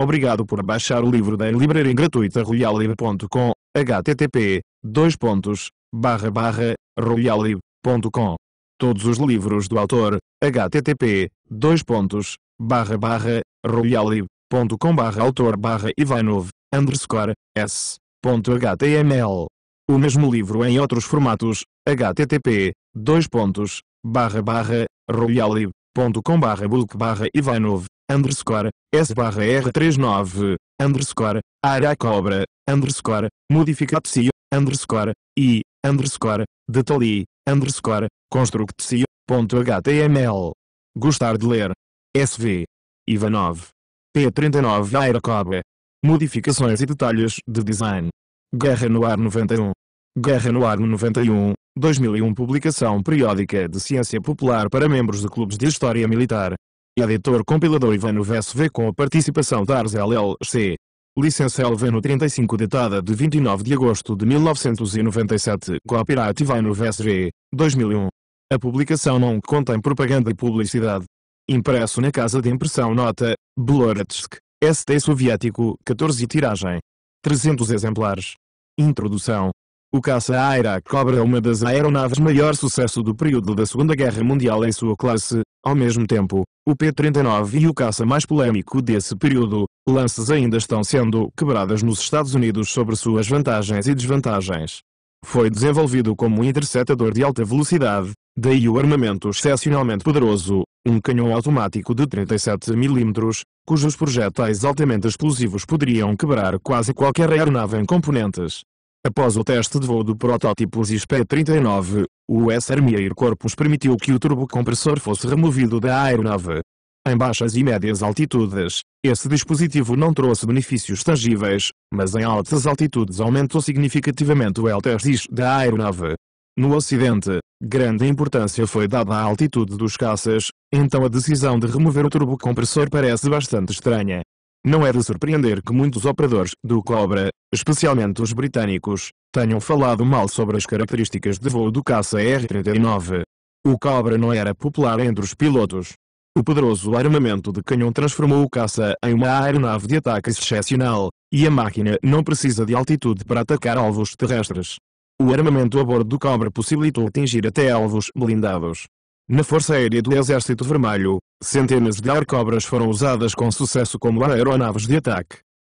Obrigado por baixar o livro da livraria gratuita royallib.com, http, dois pontos, barra barra, Todos os livros do autor, http, dois pontos, barra barra, barra autor barra Ivanov, underscore, s, ponto html. O mesmo livro em outros formatos, http, dois pontos, barra barra, barra barra Ivanov, underscore, S barra R39, underscore, Aracobra, underscore, modificat underscore, I, underscore, Detali, underscore, construct HTML. Gostar de ler. SV. Ivanov. P39 Aracobra. Modificações e detalhes de design. Guerra no ar 91. Guerra no ar 91, 2001 Publicação periódica de ciência popular para membros de clubes de história militar, Editor compilador Ivano VSV com a participação da Ars LLC. Licença LVNO 35 datada de 29 de agosto de 1997. Copyright Ivano VSV, 2001. A publicação não contém propaganda e publicidade. Impresso na casa de impressão nota, Bloratsk, ST soviético, 14 tiragem. 300 exemplares. Introdução. O caça Aira Cobra é uma das aeronaves maior sucesso do período da Segunda Guerra Mundial em sua classe, ao mesmo tempo, o P-39 e o caça mais polêmico desse período, lances ainda estão sendo quebradas nos Estados Unidos sobre suas vantagens e desvantagens. Foi desenvolvido como um interceptador de alta velocidade, daí o armamento excepcionalmente poderoso, um canhão automático de 37 mm, cujos projetais altamente explosivos poderiam quebrar quase qualquer aeronave em componentes. Após o teste de voo do protótipo SPA-39, o US Air Corpus permitiu que o turbocompressor fosse removido da aeronave. Em baixas e médias altitudes, esse dispositivo não trouxe benefícios tangíveis, mas em altas altitudes aumentou significativamente o LTSIS da aeronave. No Ocidente, grande importância foi dada à altitude dos caças, então a decisão de remover o turbocompressor parece bastante estranha. Não é de surpreender que muitos operadores do Cobra, especialmente os britânicos, tenham falado mal sobre as características de voo do caça R-39. O Cobra não era popular entre os pilotos. O poderoso armamento de canhão transformou o caça em uma aeronave de ataque excepcional, e a máquina não precisa de altitude para atacar alvos terrestres. O armamento a bordo do Cobra possibilitou atingir até alvos blindados, na Força Aérea do Exército Vermelho, centenas de Arcobras foram usadas com sucesso como aeronaves de ataque.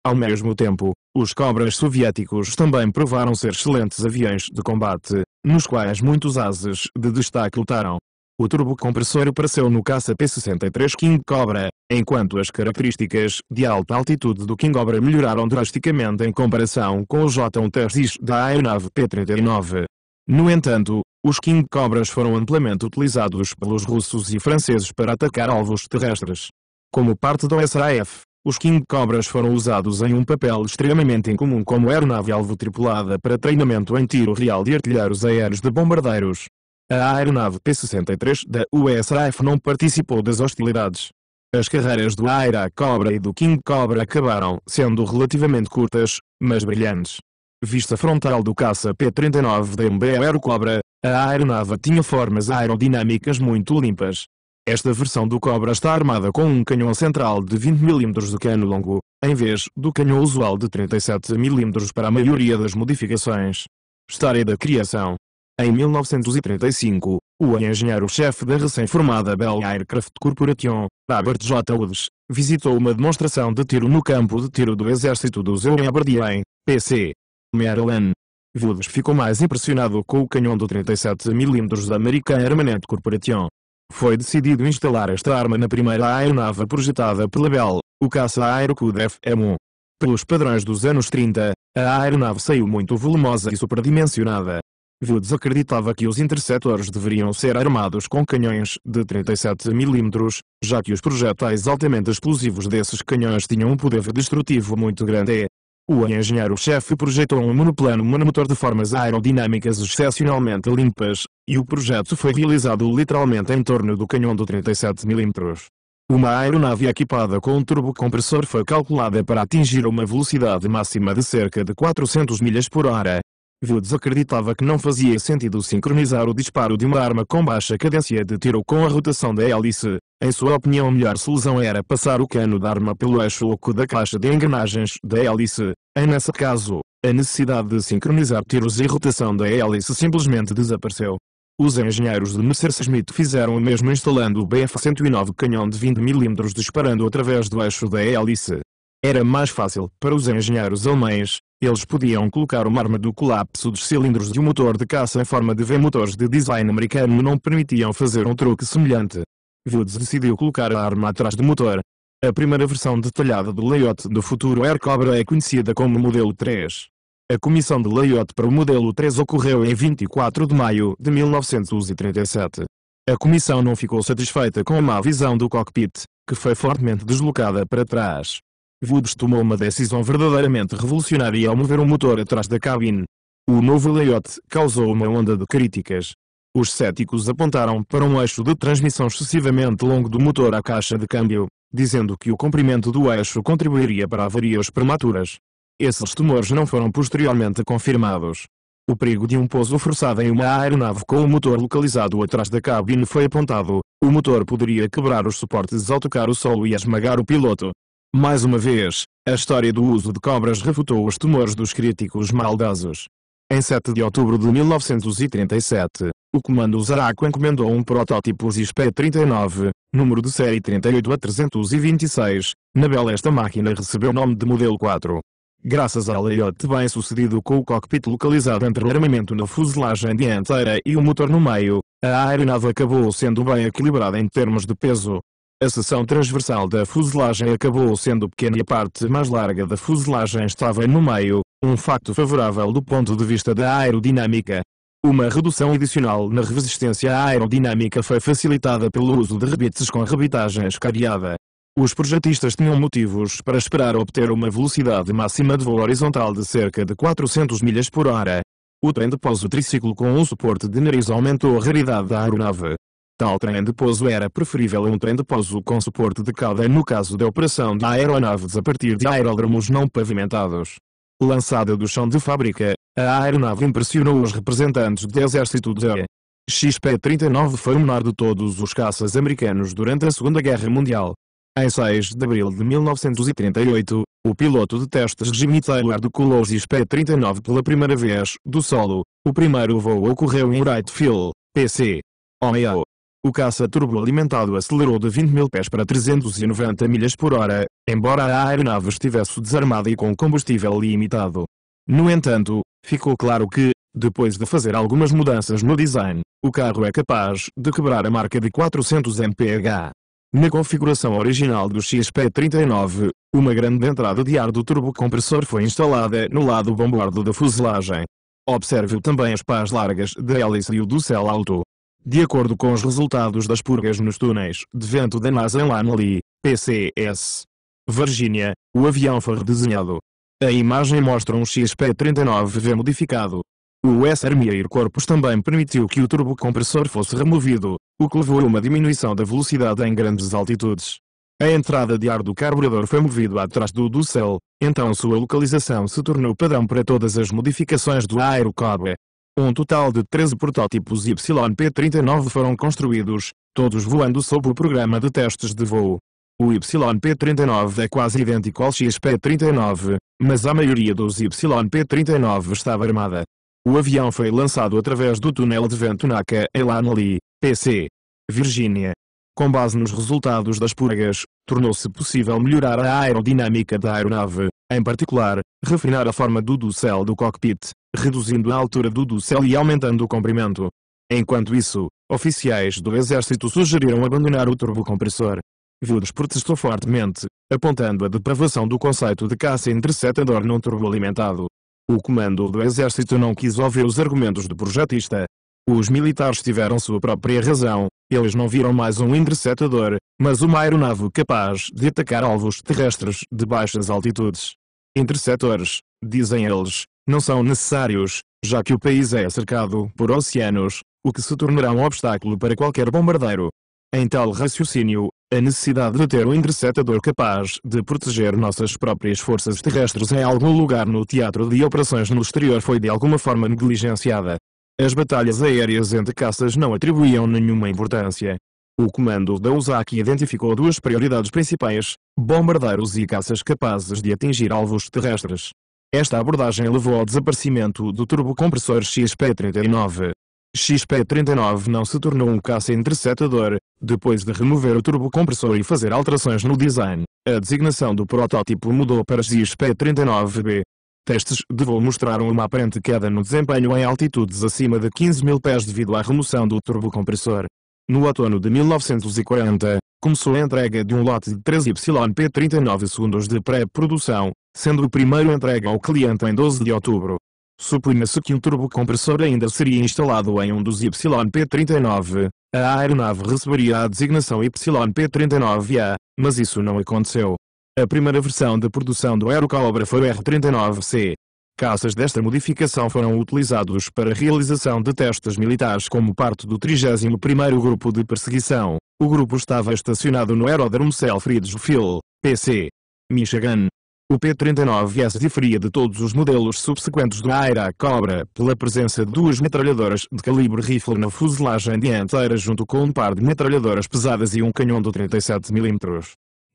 Ao mesmo tempo, os Cobras soviéticos também provaram ser excelentes aviões de combate, nos quais muitos ases de destaque lutaram. O turbocompressor apareceu no caça P-63 King Cobra, enquanto as características de alta altitude do King Cobra melhoraram drasticamente em comparação com o J-1 Tesis da aeronave P-39. No entanto, os King Cobras foram amplamente utilizados pelos russos e franceses para atacar alvos terrestres. Como parte do SRAF, os King Cobras foram usados em um papel extremamente incomum como aeronave alvo tripulada para treinamento em tiro real de artilheiros aéreos de bombardeiros. A aeronave p 63 da USAF não participou das hostilidades. As carreiras do Aira Cobra e do King Cobra acabaram sendo relativamente curtas, mas brilhantes. Vista frontal do caça P-39 da MB Cobra, a aeronave tinha formas aerodinâmicas muito limpas. Esta versão do Cobra está armada com um canhão central de 20 mm de cano longo, em vez do canhão usual de 37 mm para a maioria das modificações. História da criação Em 1935, o engenheiro-chefe da recém-formada Bell Aircraft Corporation, Robert J. Woods, visitou uma demonstração de tiro no campo de tiro do Exército do em Aberdeen, PC, Maryland. Woods ficou mais impressionado com o canhão do 37mm da American Armament Corporation. Foi decidido instalar esta arma na primeira aeronave projetada pela Bell, o caça Aerocud FM-1. Pelos padrões dos anos 30, a aeronave saiu muito volumosa e superdimensionada. Woods acreditava que os interceptores deveriam ser armados com canhões de 37mm, já que os projéteis altamente explosivos desses canhões tinham um poder destrutivo muito grande. O engenheiro-chefe projetou um monoplano monomotor de formas aerodinâmicas excepcionalmente limpas, e o projeto foi realizado literalmente em torno do canhão do 37mm. Uma aeronave equipada com um turbocompressor foi calculada para atingir uma velocidade máxima de cerca de 400 milhas por hora, Viu acreditava que não fazia sentido sincronizar o disparo de uma arma com baixa cadência de tiro com a rotação da hélice. Em sua opinião a melhor solução era passar o cano da arma pelo eixo oco da caixa de engrenagens da hélice. Em nesse caso, a necessidade de sincronizar tiros e rotação da hélice simplesmente desapareceu. Os engenheiros de Messerschmitt fizeram o mesmo instalando o BF-109 canhão de 20 mm disparando através do eixo da hélice. Era mais fácil para os engenheiros alemães, eles podiam colocar uma arma do colapso dos cilindros de um motor de caça em forma de V. Motores de design americano não permitiam fazer um truque semelhante. Woods decidiu colocar a arma atrás do motor. A primeira versão detalhada do layout do futuro Air Cobra é conhecida como Modelo 3. A comissão de layout para o Modelo 3 ocorreu em 24 de maio de 1937. A comissão não ficou satisfeita com a má visão do cockpit, que foi fortemente deslocada para trás. Woods tomou uma decisão verdadeiramente revolucionária ao mover o um motor atrás da cabine. O novo layout causou uma onda de críticas. Os céticos apontaram para um eixo de transmissão excessivamente longo do motor à caixa de câmbio, dizendo que o comprimento do eixo contribuiria para avarias prematuras. Esses temores não foram posteriormente confirmados. O perigo de um pouso forçado em uma aeronave com o motor localizado atrás da cabine foi apontado. O motor poderia quebrar os suportes ao tocar o solo e esmagar o piloto, mais uma vez, a história do uso de cobras refutou os temores dos críticos maldosos. Em 7 de outubro de 1937, o Comando Zaraco encomendou um protótipo ZISP-39, número de série 38 a 326. Na Bela esta máquina recebeu o nome de Modelo 4. Graças ao layout bem sucedido com o cockpit localizado entre o armamento na fuselagem dianteira e o motor no meio, a aeronave acabou sendo bem equilibrada em termos de peso, a seção transversal da fuselagem acabou sendo pequena e a parte mais larga da fuselagem estava no meio, um facto favorável do ponto de vista da aerodinâmica. Uma redução adicional na resistência aerodinâmica foi facilitada pelo uso de rebites com rebitagem escariada. Os projetistas tinham motivos para esperar obter uma velocidade máxima de voo horizontal de cerca de 400 milhas por hora. O trem de pouso triciclo com um suporte de nariz aumentou a raridade da aeronave. Tal trem de pouso era preferível a um trem de pouso com suporte de cauda no caso da operação de aeronaves a partir de aeródromos não pavimentados. Lançada do chão de fábrica, a aeronave impressionou os representantes do exército de E. XP-39 foi o menor de todos os caças americanos durante a Segunda Guerra Mundial. Em 6 de abril de 1938, o piloto de testes Jimmy Taylor decolou o XP-39 pela primeira vez, do solo. O primeiro voo ocorreu em Wrightfield, PC. Ohio. O caça turboalimentado acelerou de 20 mil pés para 390 milhas por hora, embora a aeronave estivesse desarmada e com combustível limitado. No entanto, ficou claro que, depois de fazer algumas mudanças no design, o carro é capaz de quebrar a marca de 400 mph. Na configuração original do XP-39, uma grande entrada de ar do turbocompressor foi instalada no lado bombardo da fuselagem. Observe também as pás largas da hélice e o do céu alto. De acordo com os resultados das purgas nos túneis de vento da NASA em Langley, PCS, Virgínia, o avião foi redesenhado. A imagem mostra um XP-39V modificado. O US Army Air Corpus também permitiu que o turbocompressor fosse removido, o que levou a uma diminuição da velocidade em grandes altitudes. A entrada de ar do carburador foi movida atrás do do céu, então sua localização se tornou padrão para todas as modificações do aerocobre. Um total de 13 protótipos YP-39 foram construídos, todos voando sob o programa de testes de voo. O YP-39 é quase idêntico ao XP-39, mas a maioria dos YP-39 estava armada. O avião foi lançado através do túnel de vento NACA Elanali, PC, Virgínia. Com base nos resultados das purgas, tornou-se possível melhorar a aerodinâmica da aeronave, em particular, refinar a forma do ducel do cockpit, reduzindo a altura do dossel e aumentando o comprimento. Enquanto isso, oficiais do exército sugeriram abandonar o turbocompressor. Vildes protestou fortemente, apontando a depravação do conceito de caça interceptador não turboalimentado. O comando do exército não quis ouvir os argumentos do projetista. Os militares tiveram sua própria razão, eles não viram mais um interceptador, mas uma aeronave capaz de atacar alvos terrestres de baixas altitudes. Interceptores, dizem eles, não são necessários, já que o país é cercado por oceanos, o que se tornará um obstáculo para qualquer bombardeiro. Em tal raciocínio, a necessidade de ter um interceptador capaz de proteger nossas próprias forças terrestres em algum lugar no teatro de operações no exterior foi de alguma forma negligenciada. As batalhas aéreas entre caças não atribuíam nenhuma importância. O comando da USAC identificou duas prioridades principais, bombardeiros e caças capazes de atingir alvos terrestres. Esta abordagem levou ao desaparecimento do turbocompressor XP39. XP39 não se tornou um caça interceptador, depois de remover o turbocompressor e fazer alterações no design. A designação do protótipo mudou para XP39B. Testes de voo mostraram uma aparente queda no desempenho em altitudes acima de 15 mil pés devido à remoção do turbocompressor. No outono de 1940, começou a entrega de um lote de 3YP39 segundos de pré-produção, sendo o primeiro entregue ao cliente em 12 de outubro. Supunha-se que um turbocompressor ainda seria instalado em um dos YP-39. A aeronave receberia a designação YP-39A, mas isso não aconteceu. A primeira versão de produção do Aerocobra foi o R-39C. Caças desta modificação foram utilizados para a realização de testes militares como parte do 31º Grupo de Perseguição. O grupo estava estacionado no Aeródromo Selfridge Field, PC, Michigan, o P-39S é diferia de todos os modelos subsequentes da Aira Cobra pela presença de duas metralhadoras de calibre rifle na fuselagem dianteira junto com um par de metralhadoras pesadas e um canhão de 37mm.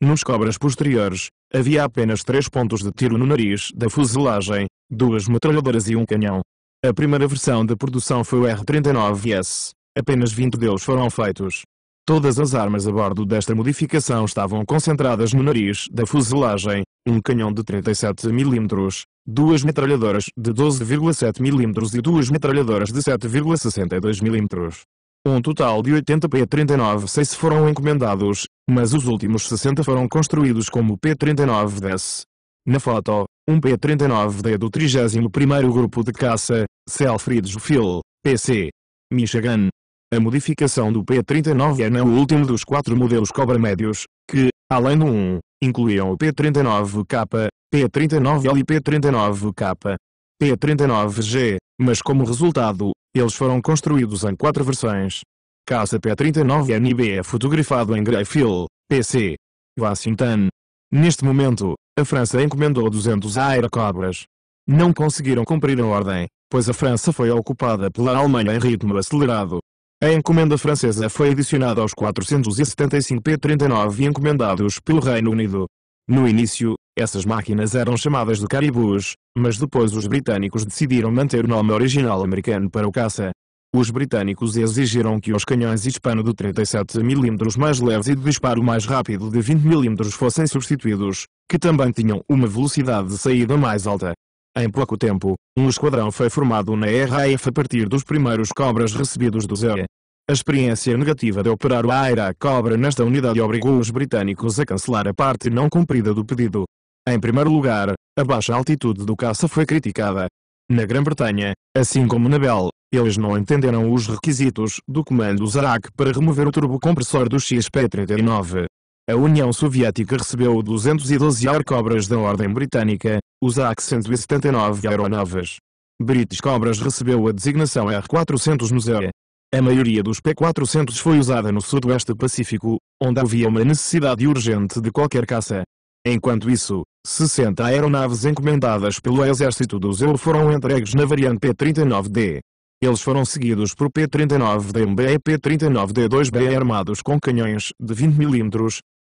Nos cobras posteriores, havia apenas três pontos de tiro no nariz da fuselagem, duas metralhadoras e um canhão. A primeira versão da produção foi o R-39S. Apenas 20 deles foram feitos. Todas as armas a bordo desta modificação estavam concentradas no nariz da fuselagem, um canhão de 37 mm, duas metralhadoras de 12,7 mm e duas metralhadoras de 7,62 mm. Um total de 80 P-39-6 foram encomendados, mas os últimos 60 foram construídos como p 39 d Na foto, um P-39D do 31º Grupo de Caça, Selfridge Field, PC, Michigan, a modificação do P-39 é o último dos quatro modelos Cobra médios, que, além do 1, incluíam o P-39K, P-39L e P-39K. P-39G, mas como resultado, eles foram construídos em quatro versões. Caça P-39NB é fotografado em Greyfield, PC. Washington. Neste momento, a França encomendou 200 aerocobras. Não conseguiram cumprir a ordem, pois a França foi ocupada pela Alemanha em ritmo acelerado. A encomenda francesa foi adicionada aos 475 P-39 encomendados pelo Reino Unido. No início, essas máquinas eram chamadas de caribus, mas depois os britânicos decidiram manter o nome original americano para o caça. Os britânicos exigiram que os canhões hispano de 37mm mais leves e de disparo mais rápido de 20mm fossem substituídos, que também tinham uma velocidade de saída mais alta. Em pouco tempo, um esquadrão foi formado na RAF a partir dos primeiros Cobras recebidos do ZE. A experiência negativa de operar o Aira Cobra nesta unidade obrigou os britânicos a cancelar a parte não cumprida do pedido. Em primeiro lugar, a baixa altitude do caça foi criticada. Na Grã-Bretanha, assim como na Bell, eles não entenderam os requisitos do comando Zarak para remover o turbocompressor do XP-39. A União Soviética recebeu 212 Air Cobras da Ordem Britânica, os AX-179 aeronaves British Cobras recebeu a designação R-400 no ZEE. A maioria dos P-400 foi usada no Sudoeste Pacífico, onde havia uma necessidade urgente de qualquer caça. Enquanto isso, 60 aeronaves encomendadas pelo Exército do ZEU foram entregues na variante P-39D. Eles foram seguidos por P-39D1B e P-39D2B armados com canhões de 20 mm,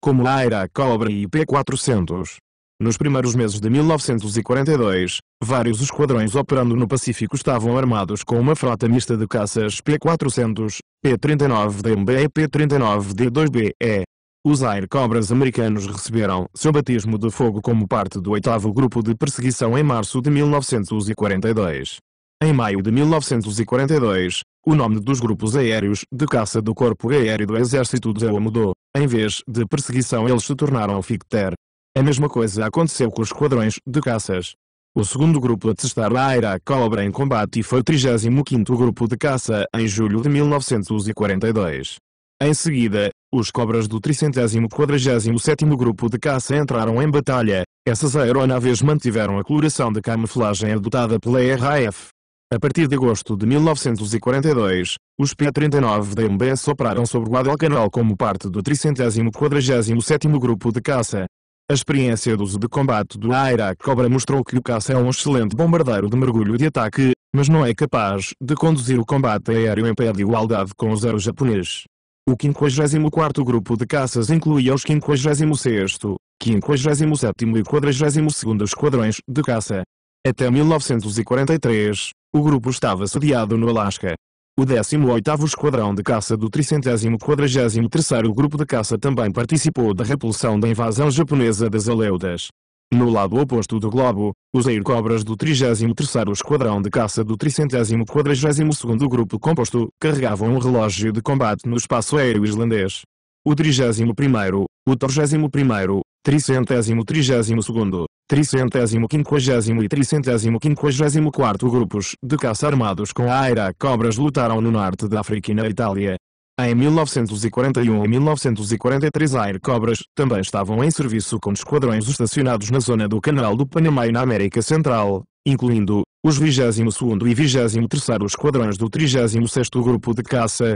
como a Aira Cobra e P-400. Nos primeiros meses de 1942, vários esquadrões operando no Pacífico estavam armados com uma frota mista de caças P-400, P-39DMB e P-39D2BE. Os Air Cobras americanos receberam seu batismo de fogo como parte do oitavo grupo de perseguição em março de 1942. Em maio de 1942, o nome dos grupos aéreos de caça do Corpo Aéreo do Exército de mudou. Em vez de perseguição eles se tornaram FICTER. É a mesma coisa aconteceu com os esquadrões de caças. O segundo grupo a testar a Aira Cobra em combate foi o 35 Grupo de Caça em julho de 1942. Em seguida, os cobras do 347º Grupo de Caça entraram em batalha. Essas aeronaves mantiveram a coloração de camuflagem adotada pela RAF. A partir de agosto de 1942, os P-39 da MBS operaram sobre Guadalcanal como parte do 347º Grupo de Caça. A experiência do uso de combate do Aira Cobra mostrou que o caça é um excelente bombardeiro de mergulho de ataque, mas não é capaz de conduzir o combate aéreo em pé de igualdade com o zero japonês. O 54º grupo de caças incluía os 56º, 57º e 42º esquadrões de caça. Até 1943, o grupo estava sediado no Alasca. O 18º Esquadrão de Caça do 343º Grupo de Caça também participou da repulsão da invasão japonesa das Aleudas. No lado oposto do globo, os aircobras do 33º Esquadrão de Caça do 342º Grupo Composto carregavam um relógio de combate no espaço aéreo islandês. O 31º, o 31º, 332º, tricentésimo quinquagésimo e tricentésimo quinquagésimo quarto grupos de caça armados com a aira cobras lutaram no norte da África e na Itália. Em 1941 e 1943 Air Cobras também estavam em serviço com esquadrões estacionados na zona do Canal do Panamá e na América Central, incluindo, os 22º e 23º Esquadrões do 36º Grupo de Caça,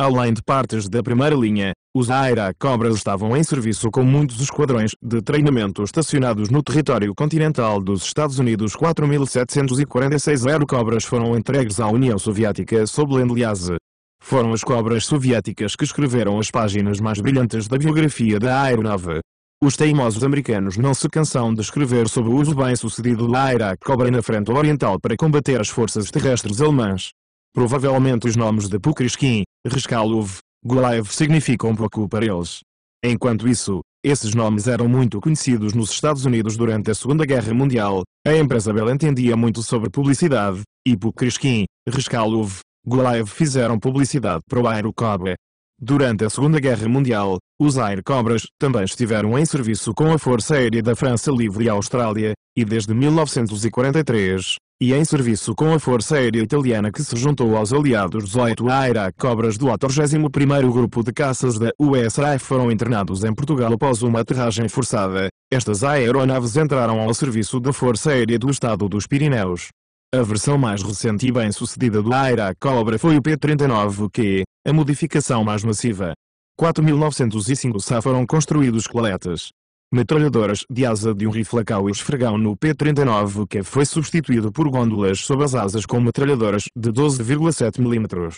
Além de partes da primeira linha, os Aira Cobras estavam em serviço com muitos esquadrões de treinamento estacionados no território continental dos Estados Unidos. 4.746 Aero Cobras foram entregues à União Soviética sob Lend-Lease. Foram as cobras soviéticas que escreveram as páginas mais brilhantes da biografia da aeronave. Os teimosos americanos não se cansam de escrever sobre o uso bem-sucedido da Aira Cobra na frente oriental para combater as forças terrestres alemãs. Provavelmente os nomes de Pukrishkin, Reskalov, Gulaev significam pouco para eles. Enquanto isso, esses nomes eram muito conhecidos nos Estados Unidos durante a Segunda Guerra Mundial. A empresa Bell entendia muito sobre publicidade, e Pukrishkin, Reskalov, Gulaev fizeram publicidade para o Aerocobra. Cobra. Durante a Segunda Guerra Mundial, os Air Cobras também estiveram em serviço com a Força Aérea da França Livre e Austrália, e desde 1943, e em serviço com a Força Aérea Italiana que se juntou aos aliados 18 à Iraque. Cobras do 81º Grupo de Caças da USAF foram internados em Portugal após uma aterragem forçada. Estas aeronaves entraram ao serviço da Força Aérea do Estado dos Pirineus. A versão mais recente e bem-sucedida do Aira Cobra foi o P-39Q, a modificação mais massiva. 4.905 SA foram construídos coletas metralhadoras de asa de um riflacau e esfregão no P-39 que foi substituído por gôndolas sob as asas com metralhadoras de 12,7 mm.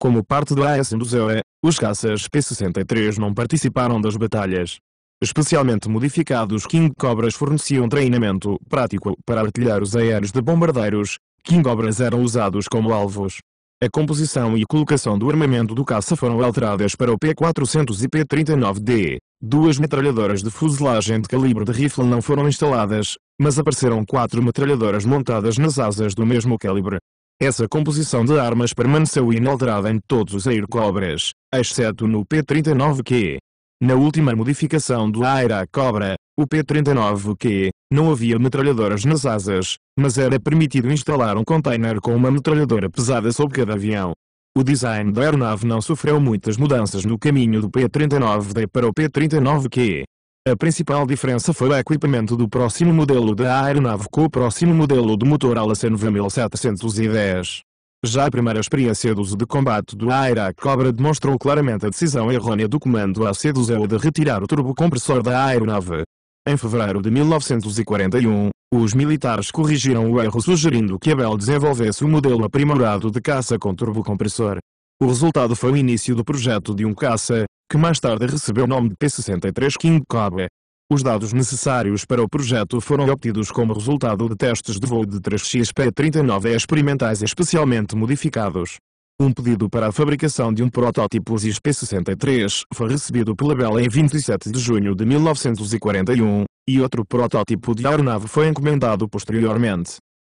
Como parte da AS do ZOE, os caças P-63 não participaram das batalhas. Especialmente modificados King Cobras forneciam treinamento prático para artilheiros aéreos de bombardeiros, King Cobras eram usados como alvos. A composição e colocação do armamento do caça foram alteradas para o P-400 e P-39D. Duas metralhadoras de fuselagem de calibre de rifle não foram instaladas, mas apareceram quatro metralhadoras montadas nas asas do mesmo calibre. Essa composição de armas permaneceu inalterada em todos os aircobras, exceto no P-39Q, na última modificação do Aira Cobra, o P-39Q, não havia metralhadoras nas asas, mas era permitido instalar um container com uma metralhadora pesada sob cada avião. O design da aeronave não sofreu muitas mudanças no caminho do P-39D para o P-39Q. A principal diferença foi o equipamento do próximo modelo da aeronave com o próximo modelo do motor Alasen V1710. Já a primeira experiência do uso de combate do Aira Cobra demonstrou claramente a decisão errônea do comando ac 2 de retirar o turbocompressor da aeronave. Em fevereiro de 1941, os militares corrigiram o erro sugerindo que a Bell desenvolvesse um modelo aprimorado de caça com turbocompressor. O resultado foi o início do projeto de um caça, que mais tarde recebeu o nome de P-63 King Cobra. Os dados necessários para o projeto foram obtidos como resultado de testes de voo de 3XP-39E experimentais especialmente modificados. Um pedido para a fabricação de um protótipo XP-63 foi recebido pela Bell em 27 de junho de 1941, e outro protótipo de aeronave foi encomendado posteriormente.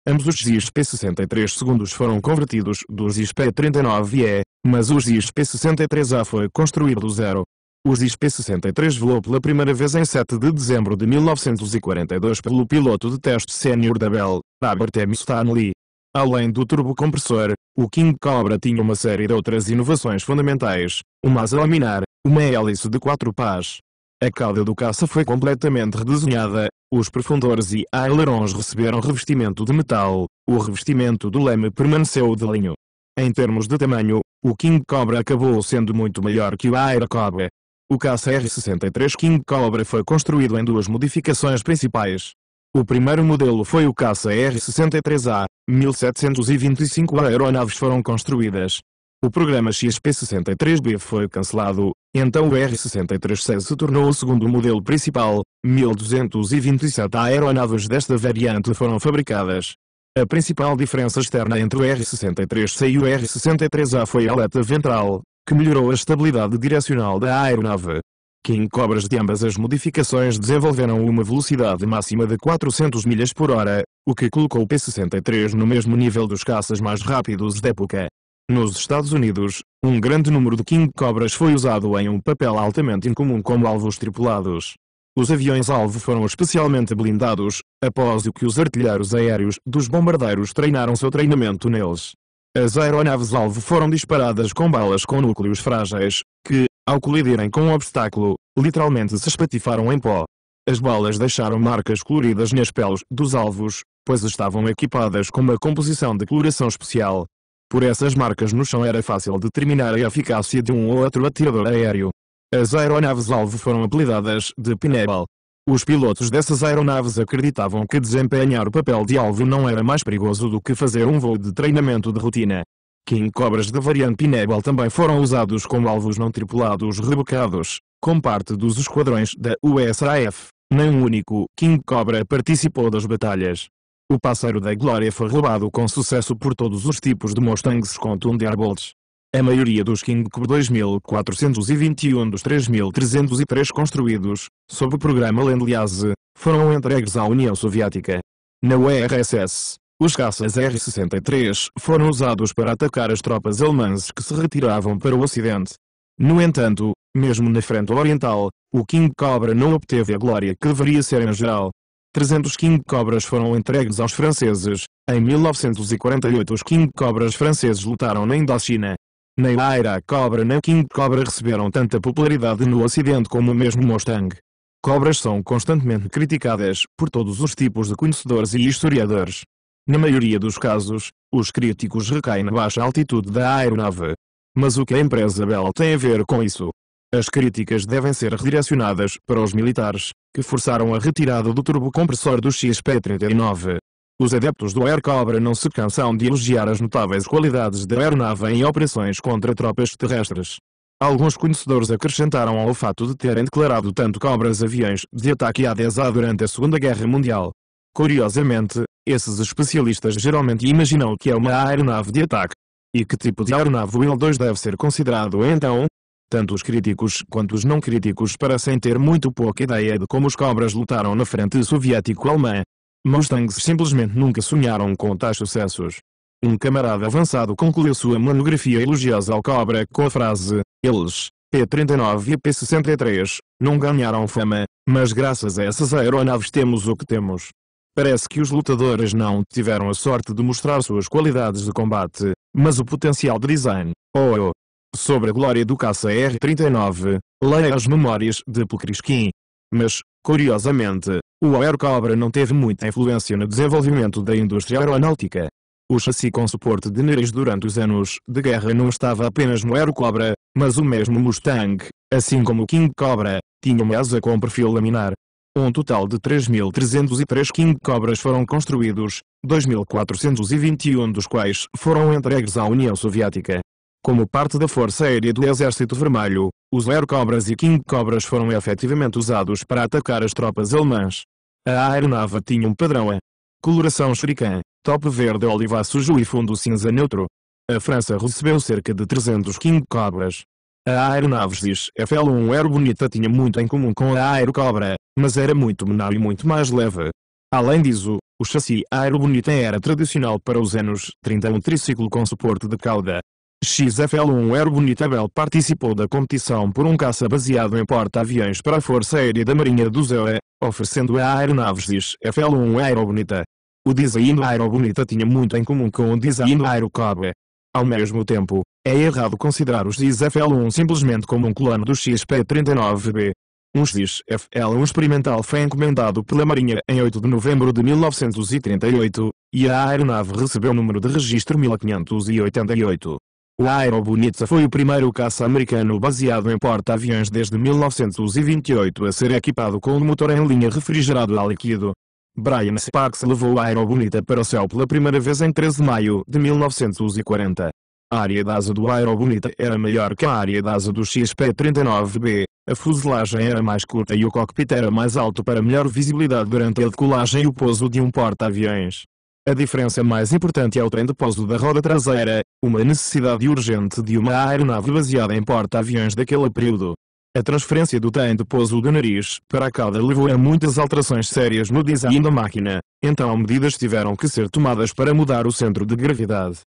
Ambos os XP-63 segundos foram convertidos dos XP-39E, mas o XP-63A foi construído do zero. Os ISP-63 voou pela primeira vez em 7 de dezembro de 1942 pelo piloto de teste sênior da Bell, Robert M. Stanley. Além do turbocompressor, o King Cobra tinha uma série de outras inovações fundamentais, uma asa laminar, uma hélice de quatro pás. A cauda do caça foi completamente redesenhada, os profundores e ailerons receberam revestimento de metal, o revestimento do leme permaneceu de linho. Em termos de tamanho, o King Cobra acabou sendo muito maior que o Aero Cobra, o KCR-63 King Cobra foi construído em duas modificações principais. O primeiro modelo foi o caça R-63A, 1725 aeronaves foram construídas. O programa XP-63B foi cancelado, então o R-63C se tornou o segundo modelo principal, 1227 aeronaves desta variante foram fabricadas. A principal diferença externa entre o R-63C e o R-63A foi a aleta ventral, que melhorou a estabilidade direcional da aeronave. Que em cobras de ambas as modificações desenvolveram uma velocidade máxima de 400 milhas por hora, o que colocou o P-63 no mesmo nível dos caças mais rápidos da época. Nos Estados Unidos, um grande número de King Cobras foi usado em um papel altamente incomum como alvos tripulados. Os aviões-alvo foram especialmente blindados, após o que os artilheiros aéreos dos bombardeiros treinaram seu treinamento neles. As aeronaves-alvo foram disparadas com balas com núcleos frágeis, que, ao colidirem com o um obstáculo, literalmente se espatifaram em pó. As balas deixaram marcas coloridas nas peles dos alvos, pois estavam equipadas com uma composição de coloração especial. Por essas marcas no chão era fácil determinar a eficácia de um ou outro atirador aéreo. As aeronaves-alvo foram apelidadas de Pineball. Os pilotos dessas aeronaves acreditavam que desempenhar o papel de alvo não era mais perigoso do que fazer um voo de treinamento de rotina. King Cobras da variante Pineapple também foram usados como alvos não tripulados rebocados, com parte dos esquadrões da USAF. Nem um único King Cobra participou das batalhas. O passeiro da glória foi roubado com sucesso por todos os tipos de Mustangs com Thunderbolts. A maioria dos King Cobra 2421 dos 3303 construídos, sob o programa Lend-Lease, foram entregues à União Soviética. Na URSS, os caças R-63 foram usados para atacar as tropas alemãs que se retiravam para o Ocidente. No entanto, mesmo na frente oriental, o King Cobra não obteve a glória que deveria ser em geral. 300 King Cobras foram entregues aos franceses. Em 1948 os King Cobras franceses lutaram na Indochina, nem Aira Cobra nem King Cobra receberam tanta popularidade no ocidente como o mesmo Mustang. Cobras são constantemente criticadas por todos os tipos de conhecedores e historiadores. Na maioria dos casos, os críticos recaem na baixa altitude da aeronave. Mas o que a empresa Bell tem a ver com isso? As críticas devem ser redirecionadas para os militares, que forçaram a retirada do turbocompressor do XP-39. Os adeptos do Air Cobra não se cansam de elogiar as notáveis qualidades da aeronave em operações contra tropas terrestres. Alguns conhecedores acrescentaram ao fato de terem declarado tanto cobras aviões de ataque A-10A durante a Segunda Guerra Mundial. Curiosamente, esses especialistas geralmente imaginam que é uma aeronave de ataque. E que tipo de aeronave o Il-2 deve ser considerado então? Tanto os críticos quanto os não críticos parecem ter muito pouca ideia de como os cobras lutaram na frente soviético-alemã, Mustangs simplesmente nunca sonharam com tais sucessos. Um camarada avançado concluiu sua monografia elogiosa ao Cobra com a frase, eles, P-39 e P-63, não ganharam fama, mas graças a essas aeronaves temos o que temos. Parece que os lutadores não tiveram a sorte de mostrar suas qualidades de combate, mas o potencial de design. Oh, oh. Sobre a glória do caça R-39, leia as memórias de Pokriskin. Mas, Curiosamente, o Aerocobra não teve muita influência no desenvolvimento da indústria aeronáutica. O chassi com suporte de nariz durante os anos de guerra não estava apenas no Aerocobra, mas o mesmo Mustang, assim como o King Cobra, tinha uma asa com perfil laminar. Um total de 3.303 King Cobras foram construídos, 2.421 dos quais foram entregues à União Soviética. Como parte da Força Aérea do Exército Vermelho, os Air Cobras e King Cobras foram efetivamente usados para atacar as tropas alemãs. A aeronave tinha um padrão A. Coloração Shuriken, top verde olivaço e fundo cinza neutro. A França recebeu cerca de 300 King Cobras. A aeronave GIS FL-1 Air Bonita tinha muito em comum com a Aerocobra, mas era muito menor e muito mais leve. Além disso, o chassi Aerobonita era tradicional para os anos 30 um triciclo com suporte de cauda, XFL-1 Airgonitabel participou da competição por um caça baseado em porta-aviões para a Força Aérea da Marinha do ZOE, oferecendo a aeronaves XFL-1 Aerobonita. O design Aerobonita tinha muito em comum com o design da Aerocobe. Ao mesmo tempo, é errado considerar os XFL-1 simplesmente como um clone do XP-39B. Um XFL-1 experimental foi encomendado pela Marinha em 8 de novembro de 1938, e a aeronave recebeu o número de registro 1588. O Bonita foi o primeiro caça americano baseado em porta-aviões desde 1928 a ser equipado com um motor em linha refrigerado a líquido. Brian Sparks levou Aero Aerobonita para o céu pela primeira vez em 13 de maio de 1940. A área da asa do Aerobonita era maior que a área da asa do XP-39B, a fuselagem era mais curta e o cockpit era mais alto para melhor visibilidade durante a decolagem e o pouso de um porta-aviões. A diferença mais importante é o trem de pouso da roda traseira, uma necessidade urgente de uma aeronave baseada em porta-aviões daquele período. A transferência do trem de pouso do nariz para a cauda levou a muitas alterações sérias no design da máquina, então medidas tiveram que ser tomadas para mudar o centro de gravidade.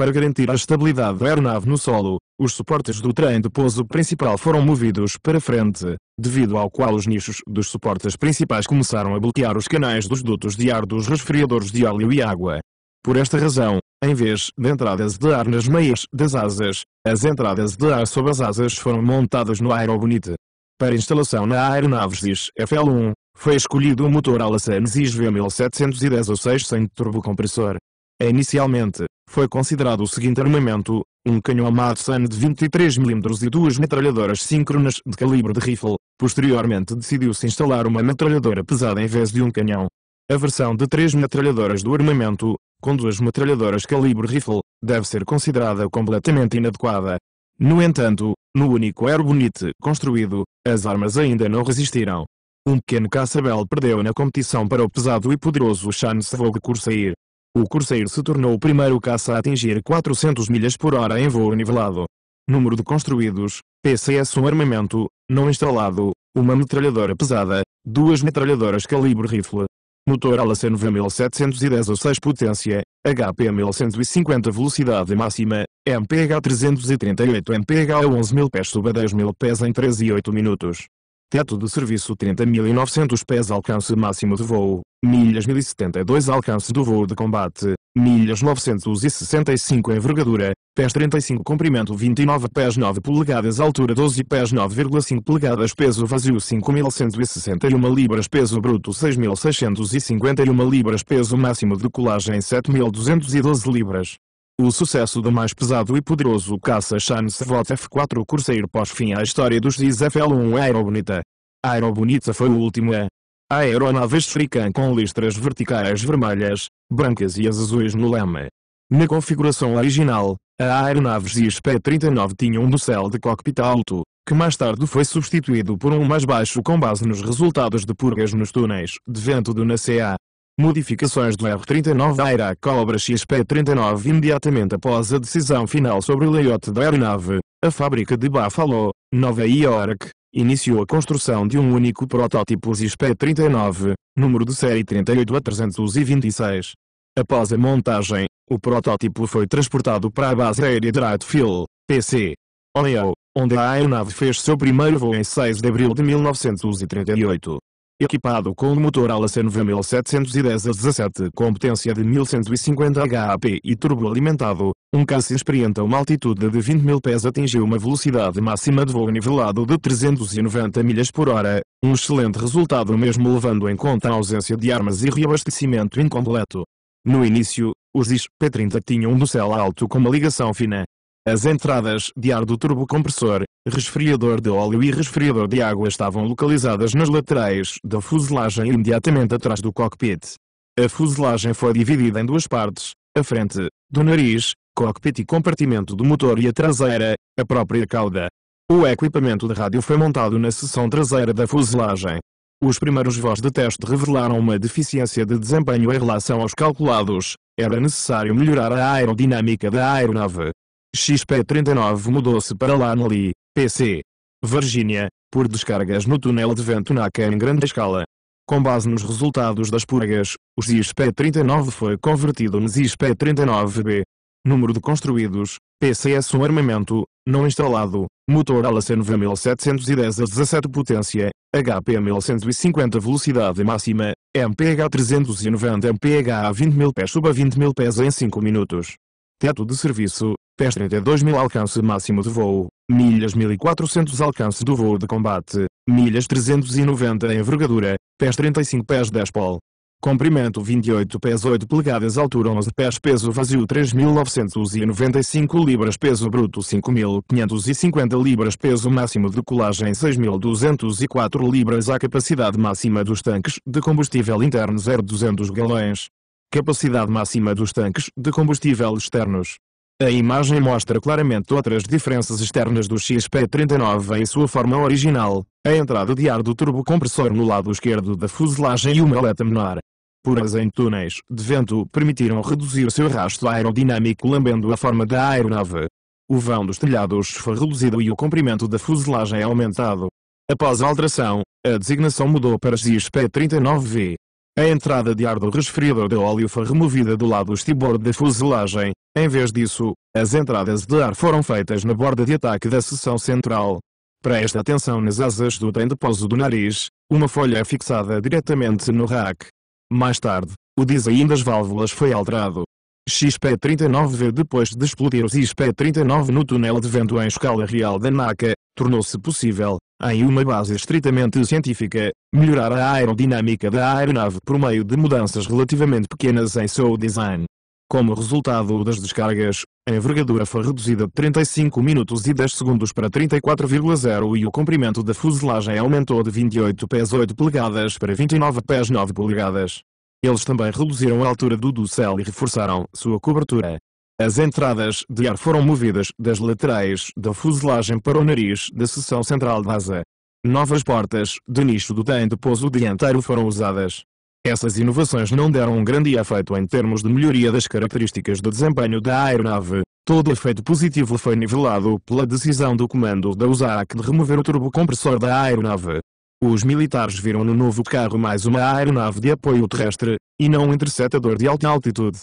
Para garantir a estabilidade da aeronave no solo, os suportes do trem de pouso principal foram movidos para frente, devido ao qual os nichos dos suportes principais começaram a bloquear os canais dos dutos de ar dos resfriadores de óleo e água. Por esta razão, em vez de entradas de ar nas meias das asas, as entradas de ar sob as asas foram montadas no aerobonite. Para instalação na aeronave zis FL1, foi escolhido o um motor Alasan ZIS V1710 ou 600 turbocompressor. É, inicialmente, foi considerado o seguinte armamento, um canhão Madsen de 23 mm e duas metralhadoras síncronas de calibre de rifle, posteriormente decidiu-se instalar uma metralhadora pesada em vez de um canhão. A versão de três metralhadoras do armamento, com duas metralhadoras calibre rifle, deve ser considerada completamente inadequada. No entanto, no único Airbonite construído, as armas ainda não resistiram. Um pequeno caçabel perdeu na competição para o pesado e poderoso Chance Vogue Corsair o Corsair se tornou o primeiro caça a atingir 400 milhas por hora em voo nivelado. Número de construídos, PCS um armamento, não instalado, uma metralhadora pesada, duas metralhadoras calibre rifle. Motor Alasen V1710 ou 6 potência, HP 1150 velocidade máxima, MPH 338 MPH 11.000 pés suba 10.000 pés em 3 e 8 minutos. Teto de serviço 30.900 pés alcance máximo de voo, milhas 1072 alcance do voo de combate, milhas 965 envergadura, pés 35 comprimento 29 pés 9 polegadas altura 12 pés 9,5 polegadas peso vazio 5.161 libras peso bruto 6.651 libras peso máximo de colagem 7.212 libras. O sucesso do mais pesado e poderoso caça-chanes Vota F4 Corsair pós-fim à história dos Diz FL1 Aerobonita. A Aerobonita foi o último a aeronave esfrican com listras verticais vermelhas, brancas e azuis no leme. Na configuração original, a aeronave XP-39 tinha um dossel de cockpit alto, que mais tarde foi substituído por um mais baixo com base nos resultados de purgas nos túneis de vento do NACA. Modificações do R-39 Aira Cobra XP-39 Imediatamente após a decisão final sobre o layout da aeronave, a fábrica de Buffalo, Nova York, iniciou a construção de um único protótipo XP-39, número de série 38 a 326. Após a montagem, o protótipo foi transportado para a base aérea de wright PC, Ohio, onde a aeronave fez seu primeiro voo em 6 de abril de 1938 equipado com o motor C9 1710 a 17 competência de 1150 HP e turboalimentado, um caça experienta uma altitude de 20.000 pés atingiu uma velocidade máxima de voo nivelado de 390 milhas por hora, um excelente resultado mesmo levando em conta a ausência de armas e reabastecimento incompleto. No início, os IS-P30 tinham um céu alto com uma ligação fina, as entradas de ar do turbocompressor, resfriador de óleo e resfriador de água estavam localizadas nas laterais da fuselagem imediatamente atrás do cockpit. A fuselagem foi dividida em duas partes, a frente, do nariz, cockpit e compartimento do motor e a traseira, a própria cauda. O equipamento de rádio foi montado na seção traseira da fuselagem. Os primeiros voos de teste revelaram uma deficiência de desempenho em relação aos calculados, era necessário melhorar a aerodinâmica da aeronave. XP39 mudou-se para Lanoli, PC. Virgínia, por descargas no túnel de vento Ventunaca em grande escala. Com base nos resultados das purgas, o XP39 foi convertido no XP39B. Número de construídos, PCS é um armamento, não instalado, motor Alacen V1710 a 17 potência, HP 1150 velocidade máxima, MPH 390 MPH a 20.000 pés suba 20.000 pés em 5 minutos. Teto de serviço, pés 32 mil alcance máximo de voo, milhas 1400 alcance do voo de combate, milhas 390 envergadura, pés 35 pés 10 pol. Comprimento 28 pés 8 polegadas altura 11 pés peso vazio 3.995 libras peso bruto 5.550 libras peso máximo de colagem 6.204 libras a capacidade máxima dos tanques de combustível interno 0.200 galões. Capacidade máxima dos tanques de combustível externos a imagem mostra claramente outras diferenças externas do XP39 em sua forma original, a entrada de ar do turbocompressor no lado esquerdo da fuselagem e uma aleta menor. Puras em túneis de vento permitiram reduzir seu rasto aerodinâmico lambendo a forma da aeronave. O vão dos telhados foi reduzido e o comprimento da fuselagem aumentado. Após a alteração, a designação mudou para XP-39V. A entrada de ar do resfriador de óleo foi removida do lado estibordo da fuselagem. Em vez disso, as entradas de ar foram feitas na borda de ataque da seção central. Preste atenção nas asas do trem de pouso do nariz, uma folha é fixada diretamente no rack. Mais tarde, o design das válvulas foi alterado. XP-39V depois de explodir o XP-39 no túnel de vento em escala real da NACA, tornou-se possível, em uma base estritamente científica, melhorar a aerodinâmica da aeronave por meio de mudanças relativamente pequenas em seu design. Como resultado das descargas, a envergadura foi reduzida de 35 minutos e 10 segundos para 34,0 e o comprimento da fuselagem aumentou de 28 pés 8 polegadas para 29 pés 9 polegadas. Eles também reduziram a altura do ducel e reforçaram sua cobertura. As entradas de ar foram movidas das laterais da fuselagem para o nariz da seção central da asa. Novas portas de nicho do tanque de pouso dianteiro foram usadas. Essas inovações não deram um grande efeito em termos de melhoria das características do desempenho da aeronave. Todo efeito positivo foi nivelado pela decisão do comando da USAC de remover o turbocompressor da aeronave. Os militares viram no novo carro mais uma aeronave de apoio terrestre, e não um interceptador de alta altitude.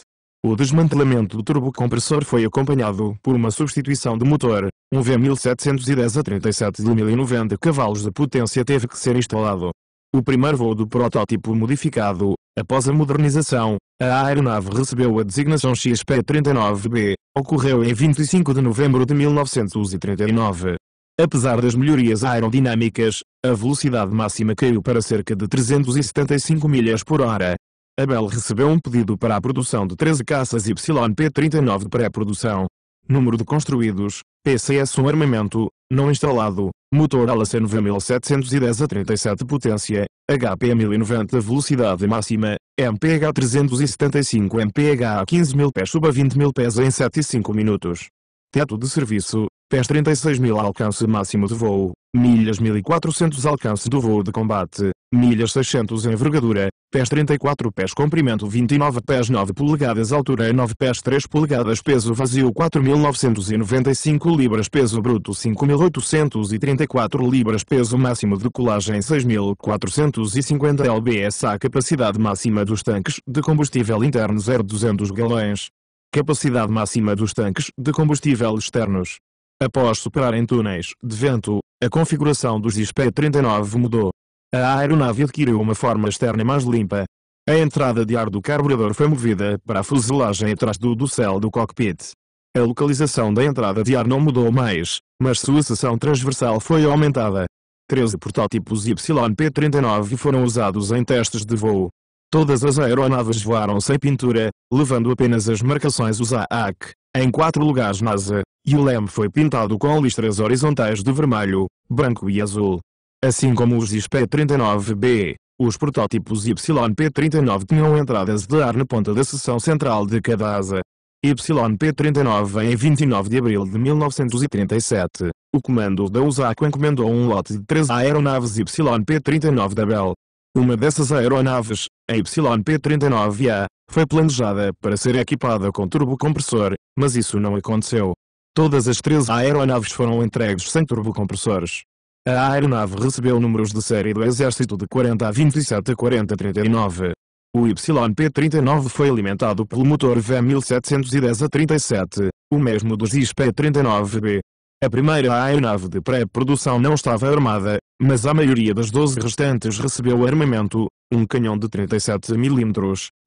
O desmantelamento do turbocompressor foi acompanhado por uma substituição de motor. Um V1710 a 37 de 1090 cavalos de potência teve que ser instalado. O primeiro voo do protótipo modificado, após a modernização, a aeronave recebeu a designação XP-39B, ocorreu em 25 de novembro de 1939. Apesar das melhorias aerodinâmicas, a velocidade máxima caiu para cerca de 375 milhas por hora, Abel recebeu um pedido para a produção de 13 caças YP-39 pré-produção. Número de construídos, PCS um armamento, não instalado, motor Alasen V1710 a 37 potência, HP 1090 velocidade máxima, MPH 375 MPH a 15.000 pés suba 20.000 pés em 7 e 5 minutos. Teto de serviço, pés 36.000 alcance máximo de voo, milhas 1400 alcance do voo de combate, milhas 600 envergadura, pés 34 pés comprimento 29 pés 9 polegadas altura 9 pés 3 polegadas peso vazio 4.995 libras peso bruto 5.834 libras peso máximo de colagem 6.450 lbs a capacidade máxima dos tanques de combustível interno 0,200 galões. Capacidade máxima dos tanques de combustível externos. Após superarem túneis de vento, a configuração dos ISP-39 mudou. A aeronave adquiriu uma forma externa mais limpa. A entrada de ar do carburador foi movida para a fuselagem atrás do dossel do cockpit. A localização da entrada de ar não mudou mais, mas sua seção transversal foi aumentada. 13 protótipos YP-39 foram usados em testes de voo. Todas as aeronaves voaram sem pintura, levando apenas as marcações USAAC, em quatro lugares NASA, e o leme foi pintado com listras horizontais de vermelho, branco e azul. Assim como os xp 39 b os protótipos YP-39 tinham entradas de ar na ponta da seção central de cada asa. YP-39 Em 29 de abril de 1937, o comando da USAC encomendou um lote de três aeronaves YP-39 da Bell. Uma dessas aeronaves, a YP-39A, foi planejada para ser equipada com turbocompressor, mas isso não aconteceu. Todas as três aeronaves foram entregues sem turbocompressores. A aeronave recebeu números de série do Exército de 40 a 27 a 40 a 39. O YP-39 foi alimentado pelo motor V-1710 a 37, o mesmo dos ISP-39B. A primeira aeronave de pré-produção não estava armada, mas a maioria das 12 restantes recebeu armamento, um canhão de 37 mm,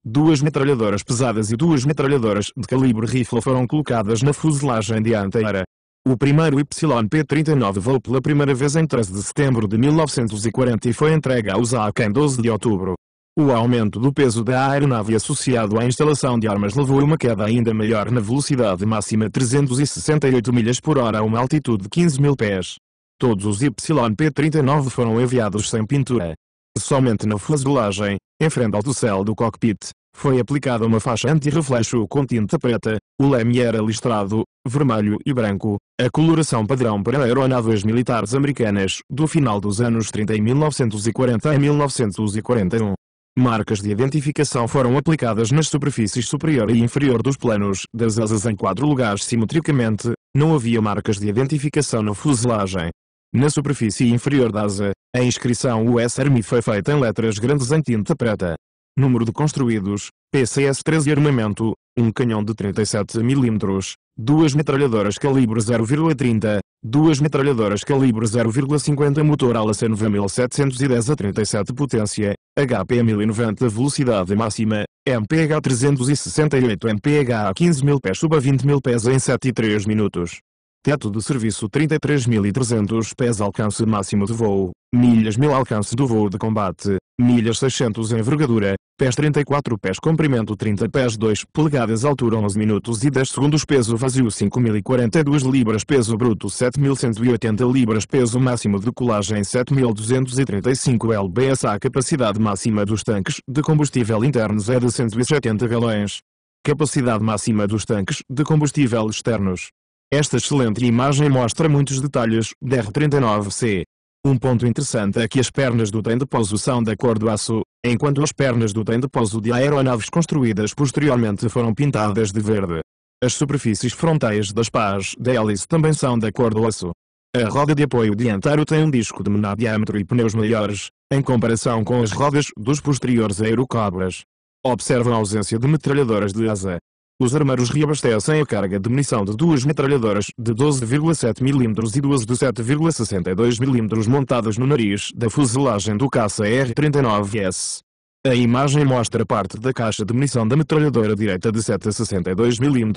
duas metralhadoras pesadas e duas metralhadoras de calibre rifle foram colocadas na fuselagem dianteira, o primeiro YP-39 voou pela primeira vez em 13 de setembro de 1940 e foi entregue ao USAC em 12 de outubro. O aumento do peso da aeronave associado à instalação de armas levou a uma queda ainda maior na velocidade máxima 368 milhas por hora a uma altitude de 15 mil pés. Todos os YP-39 foram enviados sem pintura. Somente na fuselagem, em frente ao do céu do cockpit, foi aplicada uma faixa anti-reflexo com tinta preta, o leme era listrado, vermelho e branco, a coloração padrão para aeronaves militares americanas do final dos anos 30 e 1940 a 1941. Marcas de identificação foram aplicadas nas superfícies superior e inferior dos planos das asas em quatro lugares simetricamente, não havia marcas de identificação na fuselagem. Na superfície inferior da asa, a inscrição US Army foi feita em letras grandes em tinta preta número de construídos, PCS-13 armamento, um canhão de 37 mm, duas metralhadoras calibre 0,30, duas metralhadoras calibre 0,50 motor Alace 9710 a 37 potência, HP 1090 velocidade máxima, MPH 368 MPH a 15.000 pés suba 20.000 pés em 73 minutos. Teto de serviço 33.300 pés alcance máximo de voo, milhas 1000 alcance do voo de combate, milhas 600 envergadura, pés 34 pés comprimento 30 pés 2 polegadas altura 11 minutos e 10 segundos peso vazio 5.042 libras peso bruto 7.180 libras peso máximo de colagem 7.235 lbs a capacidade máxima dos tanques de combustível internos é de 170 galões. Capacidade máxima dos tanques de combustível externos. Esta excelente imagem mostra muitos detalhes da R39C. Um ponto interessante é que as pernas do trem de pouso são da cor do aço, enquanto as pernas do trem de pouso de aeronaves construídas posteriormente foram pintadas de verde. As superfícies frontais das pás da hélice também são da cor do aço. A roda de apoio dianteiro tem um disco de menor diâmetro e pneus maiores, em comparação com as rodas dos posteriores aerocobras. Observa a ausência de metralhadoras de asa, os armaros reabastecem a carga de munição de duas metralhadoras de 12,7 mm e duas de 7,62 mm montadas no nariz da fuselagem do caça R-39S. A imagem mostra parte da caixa de munição da metralhadora direita de 7 a 62 mm.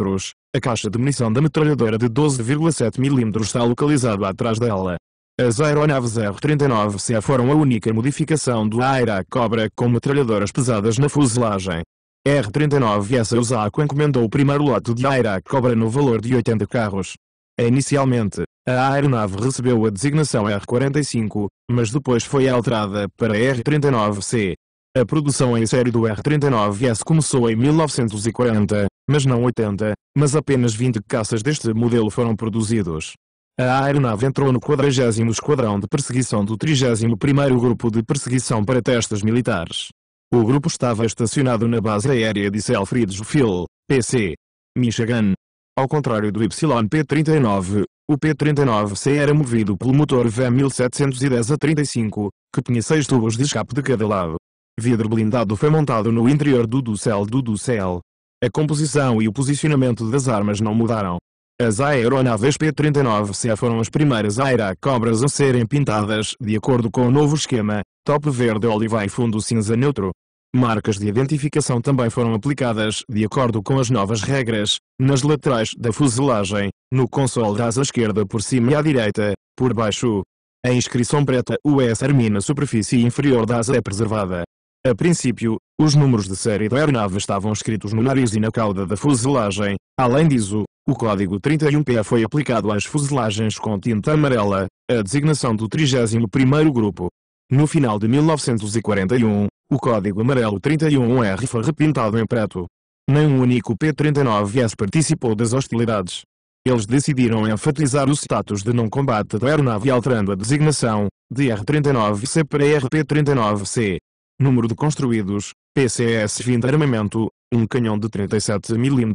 A caixa de munição da metralhadora de 12,7 mm está localizada atrás dela. As aeronaves R-39C foram a única modificação do Aira Cobra com metralhadoras pesadas na fuselagem. R39S Osako encomendou o primeiro lote de Aira Cobra no valor de 80 carros. É, inicialmente, a aeronave recebeu a designação R45, mas depois foi alterada para R39C. A produção em série do R39S começou em 1940, mas não 80, mas apenas 20 caças deste modelo foram produzidos. A aeronave entrou no 40 Esquadrão de Perseguição do 31º Grupo de Perseguição para Testes Militares. O grupo estava estacionado na base aérea de Selfridgeville, PC, Michigan. Ao contrário do YP-39, o P-39C era movido pelo motor V1710 a 35, que tinha seis tubos de escape de cada lado. Vidro blindado foi montado no interior do Ducel do Ducel. A composição e o posicionamento das armas não mudaram. As aeronaves P-39C foram as primeiras aeracobras a serem pintadas de acordo com o novo esquema, top verde oliva e fundo cinza neutro. Marcas de identificação também foram aplicadas, de acordo com as novas regras, nas laterais da fuselagem, no console asa esquerda por cima e à direita, por baixo. A inscrição preta US Army na superfície inferior da asa é preservada. A princípio, os números de série da aeronave estavam escritos no nariz e na cauda da fuselagem. Além disso, o código 31P foi aplicado às fuselagens com tinta amarela, a designação do 31º Grupo. No final de 1941, o código amarelo 31R foi repintado em preto. Nem um único P-39S participou das hostilidades. Eles decidiram enfatizar o status de não combate da aeronave alterando a designação, de R-39C para RP-39C. Número de construídos, PCS-20 armamento, um canhão de 37 mm,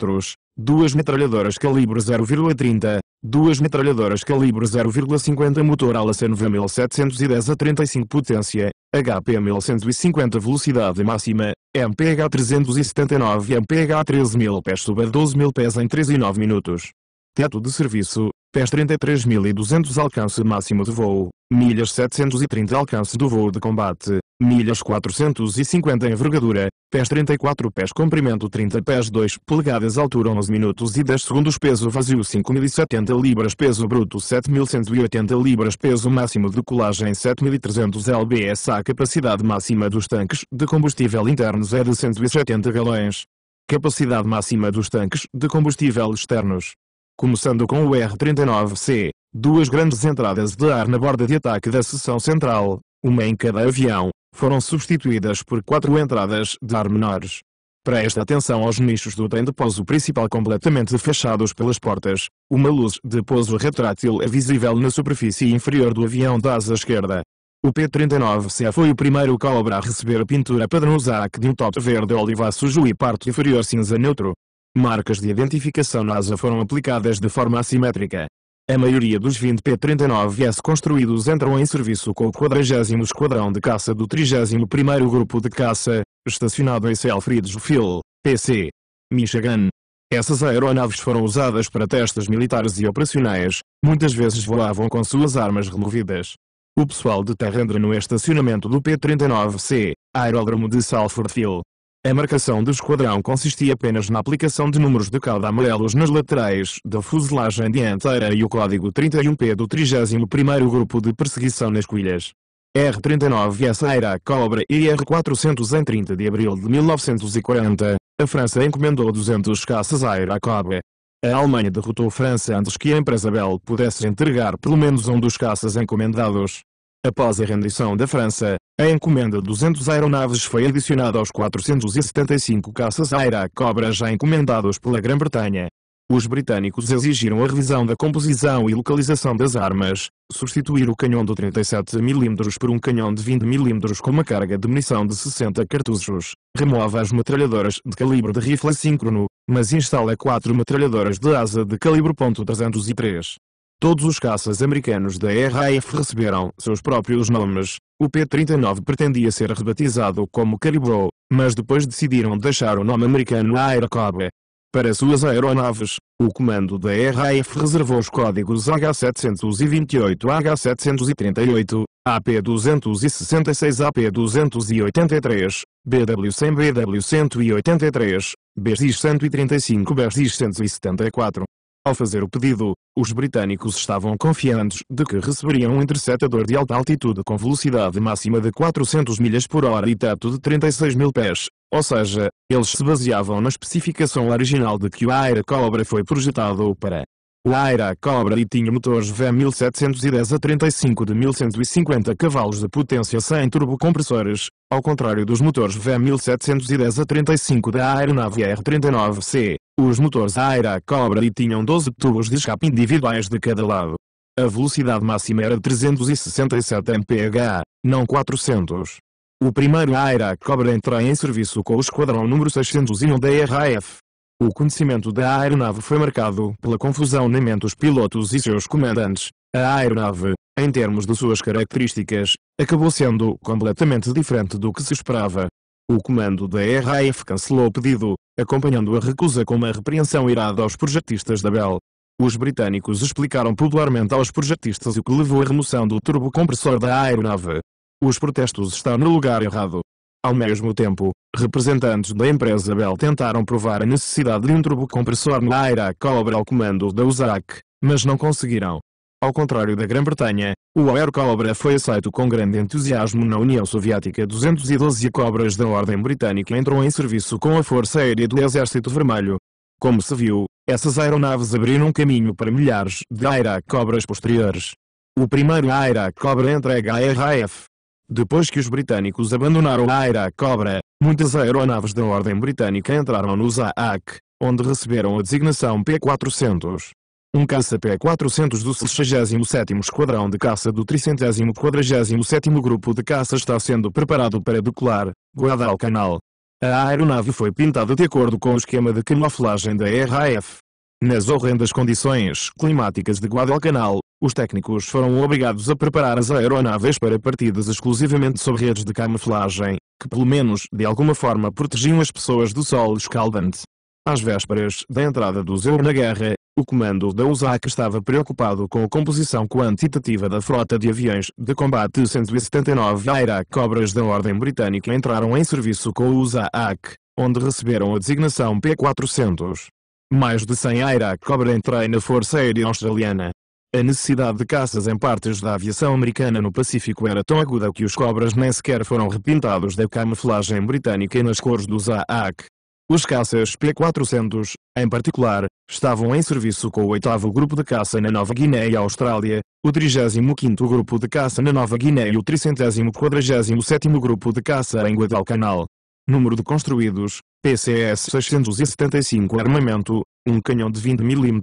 duas metralhadoras calibre 0,30, duas metralhadoras calibre 0,50 motor Alasen V1710 a 35 potência, HP 1150 velocidade máxima, MPH 379 e MPH 13000 pés suba 12000 pés em 3 e 9 minutos. Teto de serviço, pés 33200 alcance máximo de voo, milhas 730 alcance do voo de combate, milhas 450 envergadura, pés 34 pés comprimento 30 pés 2 polegadas altura 11 minutos e 10 segundos peso vazio 5070 libras peso bruto 7180 libras peso máximo de colagem 7300 lbs a capacidade máxima dos tanques de combustível internos é de 170 galões. Capacidade máxima dos tanques de combustível externos. Começando com o R-39C, duas grandes entradas de ar na borda de ataque da seção central, uma em cada avião, foram substituídas por quatro entradas de ar menores. Presta atenção aos nichos do trem de pouso principal completamente fechados pelas portas. Uma luz de pouso retrátil é visível na superfície inferior do avião da asa esquerda. O p 39 ca foi o primeiro Cobra a receber a pintura padrão Zac de um top verde sujo e parte inferior cinza neutro. Marcas de identificação na asa foram aplicadas de forma assimétrica. A maioria dos 20 P-39S construídos entram em serviço com o 40 Esquadrão de Caça do 31º Grupo de Caça, estacionado em Salfordville, PC, Michigan. Essas aeronaves foram usadas para testes militares e operacionais, muitas vezes voavam com suas armas removidas. O pessoal de terra entra no estacionamento do P-39C, aeródromo de Salfordville, a marcação do esquadrão consistia apenas na aplicação de números de cauda amarelos nas laterais da fuselagem dianteira e o código 31P do 31º Grupo de Perseguição nas Coilhas. R-39S era Cobra e R-400 em 30 de abril de 1940, a França encomendou 200 caças Aira Cobra. A Alemanha derrotou a França antes que a empresa Bell pudesse entregar pelo menos um dos caças encomendados. Após a rendição da França, a encomenda de 200 aeronaves foi adicionada aos 475 caças Aira-Cobra já encomendados pela Grã-Bretanha. Os britânicos exigiram a revisão da composição e localização das armas, substituir o canhão de 37mm por um canhão de 20mm com uma carga de munição de 60 cartuchos, remova as metralhadoras de calibre de rifle síncrono, mas instala quatro metralhadoras de asa de calibre .303. Todos os caças americanos da RAF receberam seus próprios nomes. O P-39 pretendia ser rebatizado como Caribou, mas depois decidiram deixar o nome americano Aircob. Para suas aeronaves, o comando da RAF reservou os códigos H-728, H-738, AP-266, AP-283, BW-100, BW-183, bz 135 bz 174 ao fazer o pedido, os britânicos estavam confiantes de que receberiam um interceptador de alta altitude com velocidade máxima de 400 milhas por hora e teto de 36 mil pés, ou seja, eles se baseavam na especificação original de que o Air Cobra foi projetado para. O Aira cobra e tinha motores V1710 a 35 de 1150 cavalos de potência sem turbocompressores, ao contrário dos motores V1710 a 35 da aeronave R-39C, os motores Aira Cobra e tinham 12 tubos de escape individuais de cada lado. A velocidade máxima era 367 mph, não 400. O primeiro Aira Cobra entra em serviço com o esquadrão número 601 da RAF, o conhecimento da aeronave foi marcado pela confusão na mente dos pilotos e seus comandantes. A aeronave, em termos de suas características, acabou sendo completamente diferente do que se esperava. O comando da RAF cancelou o pedido, acompanhando a recusa com uma repreensão irada aos projetistas da Bell. Os britânicos explicaram popularmente aos projetistas o que levou à remoção do turbocompressor da aeronave. Os protestos estão no lugar errado. Ao mesmo tempo, representantes da empresa Bell tentaram provar a necessidade de um turbocompressor na Aira Cobra ao comando da USAC, mas não conseguiram. Ao contrário da Grã-Bretanha, o Aero Cobra foi aceito com grande entusiasmo na União Soviética. 212 Cobras da Ordem Britânica entram em serviço com a Força Aérea do Exército Vermelho. Como se viu, essas aeronaves abriram caminho para milhares de Aira Cobras posteriores. O primeiro Aira Cobra entrega à RAF, depois que os britânicos abandonaram a Aira Cobra, muitas aeronaves da Ordem Britânica entraram no ZAAC, onde receberam a designação P-400. Um caça P-400 do 67º Esquadrão de Caça do 347º Grupo de Caça está sendo preparado para decolar, Guadalcanal. A aeronave foi pintada de acordo com o esquema de camuflagem da RAF. Nas horrendas condições climáticas de Guadalcanal, os técnicos foram obrigados a preparar as aeronaves para partidas exclusivamente sob redes de camuflagem, que pelo menos de alguma forma protegiam as pessoas do sol escaldante. Às vésperas da entrada do EU na guerra, o comando da USAC estava preocupado com a composição quantitativa da frota de aviões de combate 179 Aira Cobras da Ordem Britânica entraram em serviço com o USAC, onde receberam a designação P-400. Mais de 100 Aira Cobra entrei na Força Aérea Australiana, a necessidade de caças em partes da aviação americana no Pacífico era tão aguda que os cobras nem sequer foram repintados da camuflagem britânica e nas cores dos AAC. Os caças P-400, em particular, estavam em serviço com o 8 Grupo de Caça na Nova Guiné e Austrália, o 35º Grupo de Caça na Nova Guiné e o 347º Grupo de Caça em Guadalcanal. Número de construídos, PCS 675 Armamento, um canhão de 20 mm,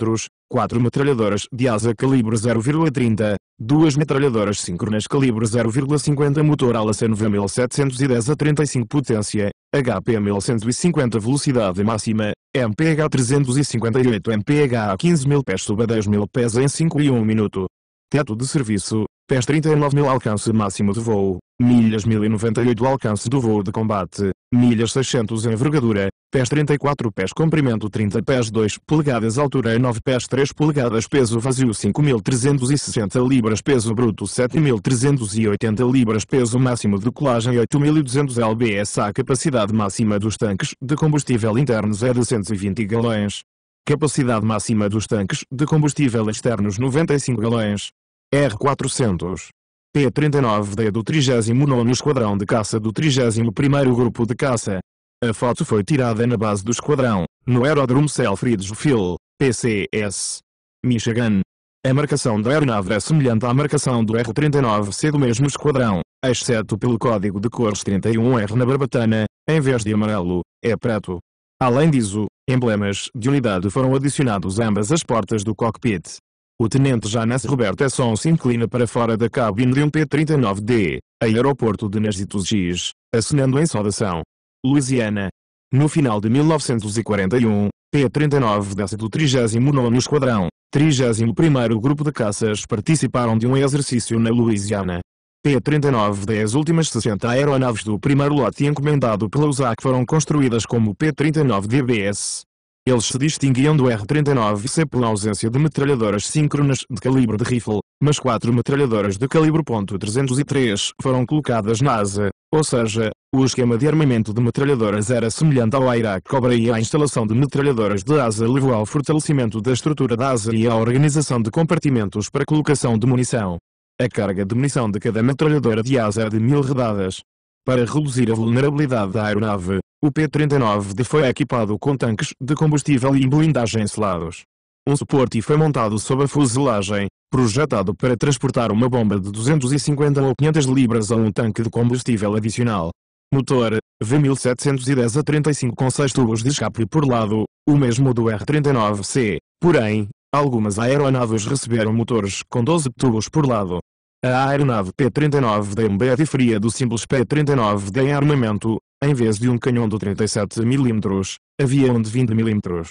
quatro metralhadoras de asa calibre 0,30, duas metralhadoras síncronas calibre 0,50 motor ala 9710 1710 a 35 potência, HP 1150 velocidade máxima, MPH 358 MPH a 15.000 pés suba 10.000 pés em 5 e 1 minuto. Teto de serviço, pés 39.000 alcance máximo de voo, milhas 1098 alcance do voo de combate, milhas 600 envergadura, pés 34 pés comprimento 30 pés 2 polegadas altura 9 é pés 3 polegadas peso vazio 5.360 libras peso bruto 7.380 libras peso máximo de colagem 8.200 lbs a capacidade máxima dos tanques de combustível internos é de 120 galões. Capacidade máxima dos tanques de combustível externos 95 galões. R400 P-39D do 39 Esquadrão de Caça do 31º Grupo de Caça. A foto foi tirada na base do esquadrão, no Aeródromo Selfridge-Field, PCS, Michigan. A marcação da aeronave é semelhante à marcação do R-39C do mesmo esquadrão, exceto pelo código de cores 31R na barbatana, em vez de amarelo, é preto. Além disso, emblemas de unidade foram adicionados a ambas as portas do cockpit, o tenente Janas Esson se inclina para fora da cabine de um P-39D, a aeroporto de Nasitugis, assinando em saudação. Louisiana. No final de 1941, P-39 desce do 39º Esquadrão, 31º Grupo de Caças participaram de um exercício na Louisiana. P-39 das últimas 60 aeronaves do primeiro lote encomendado pela USAC foram construídas como P-39DBS, eles se distinguiam do R-39C pela ausência de metralhadoras síncronas de calibre de rifle, mas quatro metralhadoras de calibre .303 foram colocadas na asa, ou seja, o esquema de armamento de metralhadoras era semelhante ao Iraq Cobra e a instalação de metralhadoras de asa levou ao fortalecimento da estrutura da asa e à organização de compartimentos para colocação de munição. A carga de munição de cada metralhadora de asa é de mil redadas. Para reduzir a vulnerabilidade da aeronave, o P-39D foi equipado com tanques de combustível e blindagem selados. Um suporte foi montado sob a fuselagem, projetado para transportar uma bomba de 250 ou 500 libras ou um tanque de combustível adicional. Motor, V1710 a 35 com 6 tubos de escape por lado, o mesmo do R-39C, porém, algumas aeronaves receberam motores com 12 tubos por lado. A aeronave P-39D é diferia do simples P-39D em armamento, em vez de um canhão de 37mm, havia um de 20mm.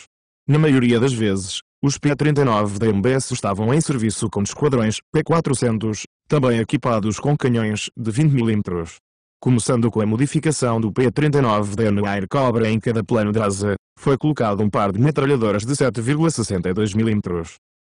Na maioria das vezes, os P-39 da MBS estavam em serviço com esquadrões P-400, também equipados com canhões de 20mm. Começando com a modificação do P-39 da Air Cobra em cada plano de asa, foi colocado um par de metralhadoras de 7,62 mm.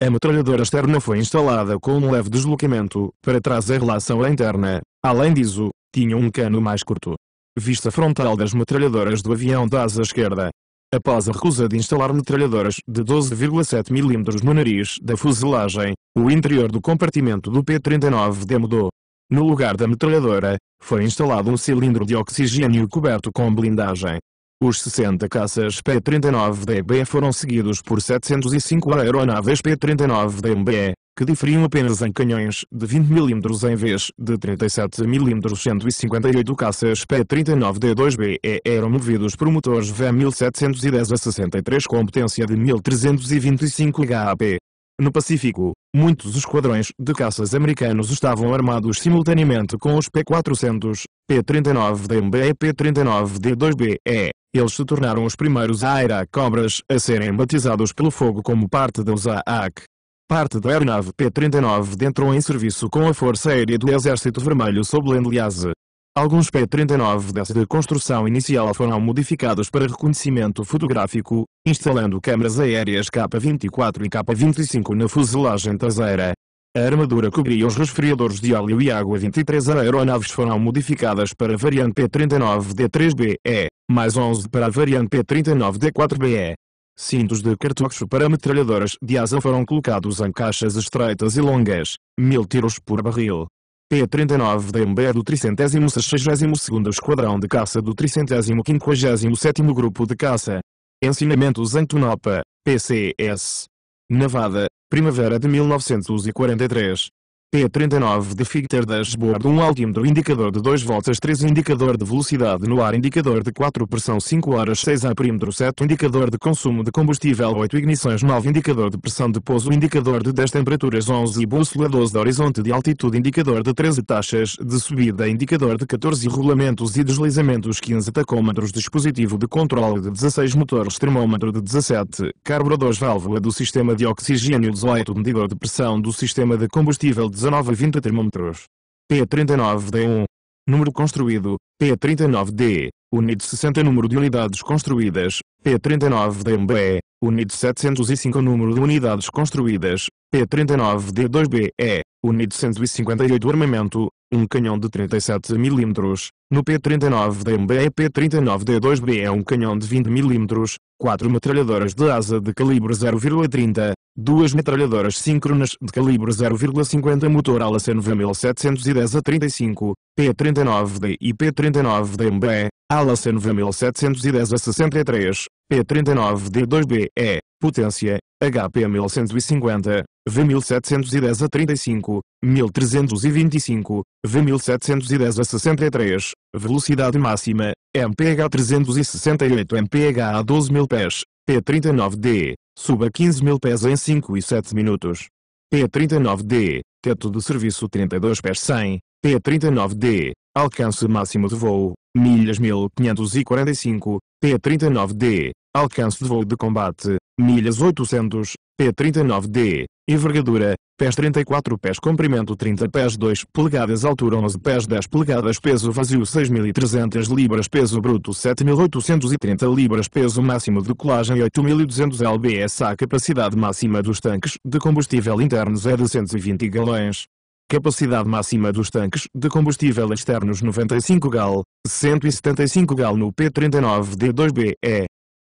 A metralhadora externa foi instalada com um leve deslocamento para trás em relação à interna, além disso, tinha um cano mais curto vista frontal das metralhadoras do avião da asa esquerda. Após a recusa de instalar metralhadoras de 12,7 mm no nariz da fuselagem, o interior do compartimento do P-39D mudou. No lugar da metralhadora, foi instalado um cilindro de oxigênio coberto com blindagem. Os 60 caças P-39DB foram seguidos por 705 aeronaves p 39 db que diferiam apenas em canhões de 20 mm em vez de 37 mm 158 caças P39D2B eram movidos por motores V1710 a 63 potência de 1325 HP. No Pacífico, muitos esquadrões de caças americanos estavam armados simultaneamente com os P400, 39 P-39D-2B e P39D2B. Eles se tornaram os primeiros Airacobras a serem batizados pelo fogo como parte dos USAAC. Parte da aeronave P-39 entrou em serviço com a Força Aérea do Exército Vermelho sob Lend-Lease. Alguns P-39 dessa construção inicial foram modificados para reconhecimento fotográfico, instalando câmaras aéreas K-24 e K-25 na fuselagem traseira. A armadura cobria os resfriadores de óleo e água 23 aeronaves foram modificadas para a variante P-39D3BE, mais 11 para a variante P-39D4BE. Cintos de cartuchos para metralhadoras de asa foram colocados em caixas estreitas e longas, mil tiros por barril. P-39 DMB do 362º Esquadrão de Caça do 357º Grupo de Caça. Ensinamentos Tunopa, PCS. Navada, Primavera de 1943. P39 de Fighter Dashboard 1 altímetro indicador de 2 voltas 3 indicador de velocidade no ar indicador de 4 pressão 5 horas 6 a perímetro 7 indicador de consumo de combustível 8 ignições 9 indicador de pressão de pouso indicador de 10 temperaturas 11 bússola 12 de horizonte de altitude indicador de 13 taxas de subida indicador de 14 rolamentos e deslizamentos 15 tacômetros dispositivo de controle de 16 motores termômetro de 17 carburadores válvula do sistema de oxigênio 18 medidor de pressão do sistema de combustível 19 e 20 termômetros. P39D1. Número construído, P39D. Unid 60 Número de unidades construídas, P39D1B. 705 Número de unidades construídas, P39D2BE. Unid 158 Armamento, um canhão de 37 mm. No P39D1B e P39D2B é um canhão de 20 mm, 4 metralhadoras de asa de calibre 0,30, 2 metralhadoras síncronas de calibre 0,50 motor Alasen V1710 a 35, P39D e P39DMB, Alasen V1710 a 63, P39D2BE, potência, HP1150, V1710 a 35, 1325, V1710 a 63, velocidade máxima, MPH 368 MPH a 12.000 pés, P39D, suba 15.000 pés em 5 e 7 minutos. P39D, teto de serviço 32 pés 100, P39D, alcance máximo de voo, milhas 1545, P39D, alcance de voo de combate, milhas 800, P39D, Envergadura, pés 34 pés comprimento 30 pés 2 polegadas altura 11 pés 10 polegadas peso vazio 6.300 libras peso bruto 7.830 libras peso máximo de colagem 8.200 lbs A capacidade máxima dos tanques de combustível internos é de 120 galões. Capacidade máxima dos tanques de combustível externos 95 gal, 175 gal no P39D2BE.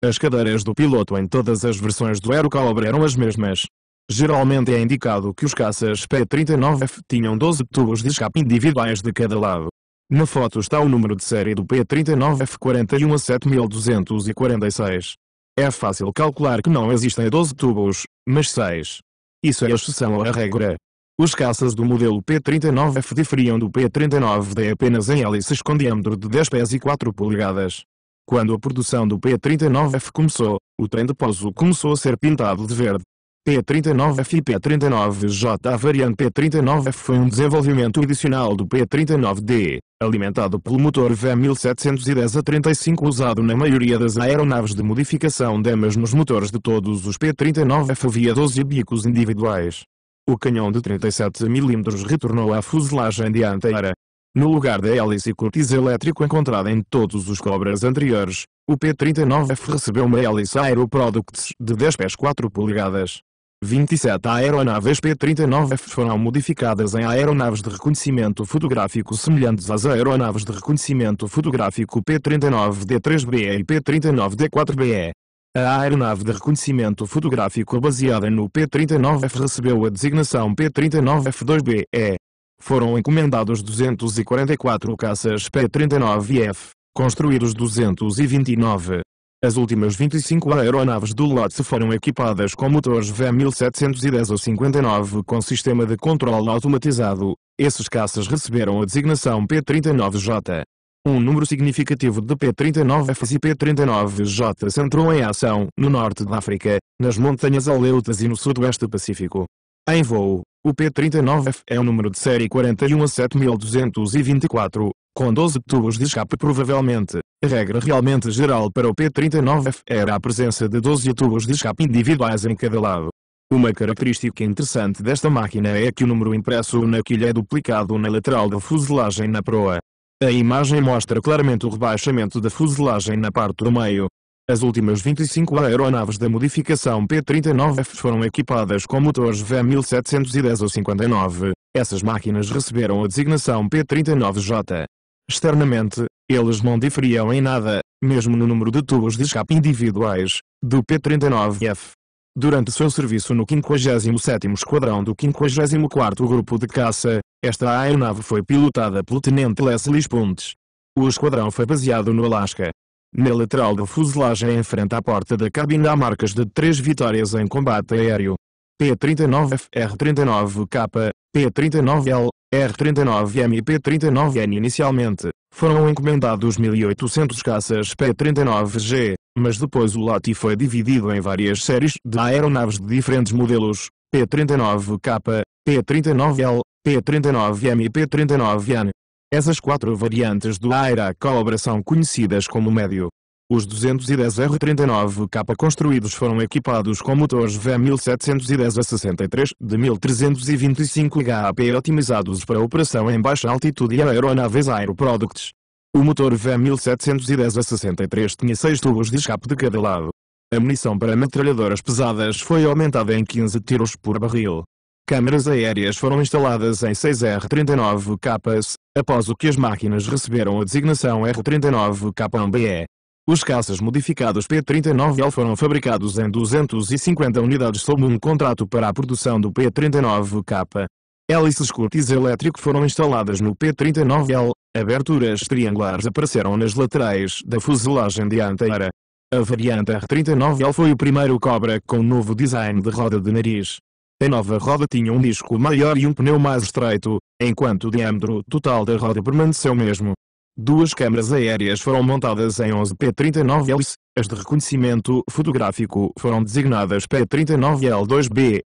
As cadeiras do piloto em todas as versões do Aerocobra eram as mesmas, Geralmente é indicado que os caças P-39F tinham 12 tubos de escape individuais de cada lado. Na foto está o número de série do P-39F-41 a 7246. É fácil calcular que não existem 12 tubos, mas 6. Isso é a exceção à regra. Os caças do modelo P-39F diferiam do P-39D apenas em hélices com diâmetro de 10 pés e 4 polegadas. Quando a produção do P-39F começou, o trem de pouso começou a ser pintado de verde. P39F e P39J. A variante P39F foi um desenvolvimento adicional do P39D, alimentado pelo motor V1710A35 usado na maioria das aeronaves de modificação DEMAS nos motores de todos os P39F havia 12 bicos individuais. O canhão de 37 mm retornou à fuselagem dianteira. No lugar da hélice cortiz elétrico encontrada em todos os cobras anteriores, o P-39F recebeu uma hélice Aeroproducts de 10 pés 4 polegadas. 27 aeronaves P-39F foram modificadas em aeronaves de reconhecimento fotográfico semelhantes às aeronaves de reconhecimento fotográfico P-39D3BE e P-39D4BE. A aeronave de reconhecimento fotográfico baseada no P-39F recebeu a designação P-39F2BE. Foram encomendados 244 caças P-39F, construídos 229. As últimas 25 aeronaves do lote foram equipadas com motores V1710 ou 59 com sistema de controle automatizado. Esses caças receberam a designação P-39J. Um número significativo de P-39Fs e p 39 j entrou em ação, no norte da África, nas montanhas Aleutas e no sudoeste Pacífico. Em voo, o P-39F é o número de série 41 a 7224, com 12 tubos de escape provavelmente. A regra realmente geral para o P-39F era a presença de 12 tubos de escape individuais em cada lado. Uma característica interessante desta máquina é que o número impresso na quilha é duplicado na lateral da fuselagem na proa. A imagem mostra claramente o rebaixamento da fuselagem na parte do meio. As últimas 25 aeronaves da modificação P-39F foram equipadas com motores V-1710 ou 59. Essas máquinas receberam a designação P-39J. Externamente, eles não diferiam em nada, mesmo no número de tubos de escape individuais, do P-39F. Durante seu serviço no 57º Esquadrão do 54º Grupo de Caça, esta aeronave foi pilotada pelo Tenente Leslie Pontes. O esquadrão foi baseado no Alasca. Na lateral da fuselagem em frente à porta da cabine há marcas de três vitórias em combate aéreo, P39FR39K, P39L, R39M e P39N inicialmente, foram encomendados 1.800 caças P39G, mas depois o lote foi dividido em várias séries de aeronaves de diferentes modelos, P39K, P39L, P39M e P39N. Essas quatro variantes do AERA Cobra são conhecidas como médio, os 210 R39K construídos foram equipados com motores V1710 a 63 de 1325 HP otimizados para operação em baixa altitude e aeronaves Aeroproducts. O motor V1710 a 63 tinha 6 tubos de escape de cada lado. A munição para metralhadoras pesadas foi aumentada em 15 tiros por barril. Câmeras aéreas foram instaladas em 6 r 39 capas, após o que as máquinas receberam a designação R39K1BE. Os caças modificados P-39L foram fabricados em 250 unidades sob um contrato para a produção do P-39K. Hélices curtis elétrico foram instaladas no P-39L, aberturas triangulares apareceram nas laterais da fuselagem dianteira. A variante R-39L foi o primeiro Cobra com novo design de roda de nariz. A nova roda tinha um disco maior e um pneu mais estreito, enquanto o diâmetro total da roda permaneceu o mesmo. Duas câmaras aéreas foram montadas em 11 P-39Ls, as de reconhecimento fotográfico foram designadas P-39L2BE.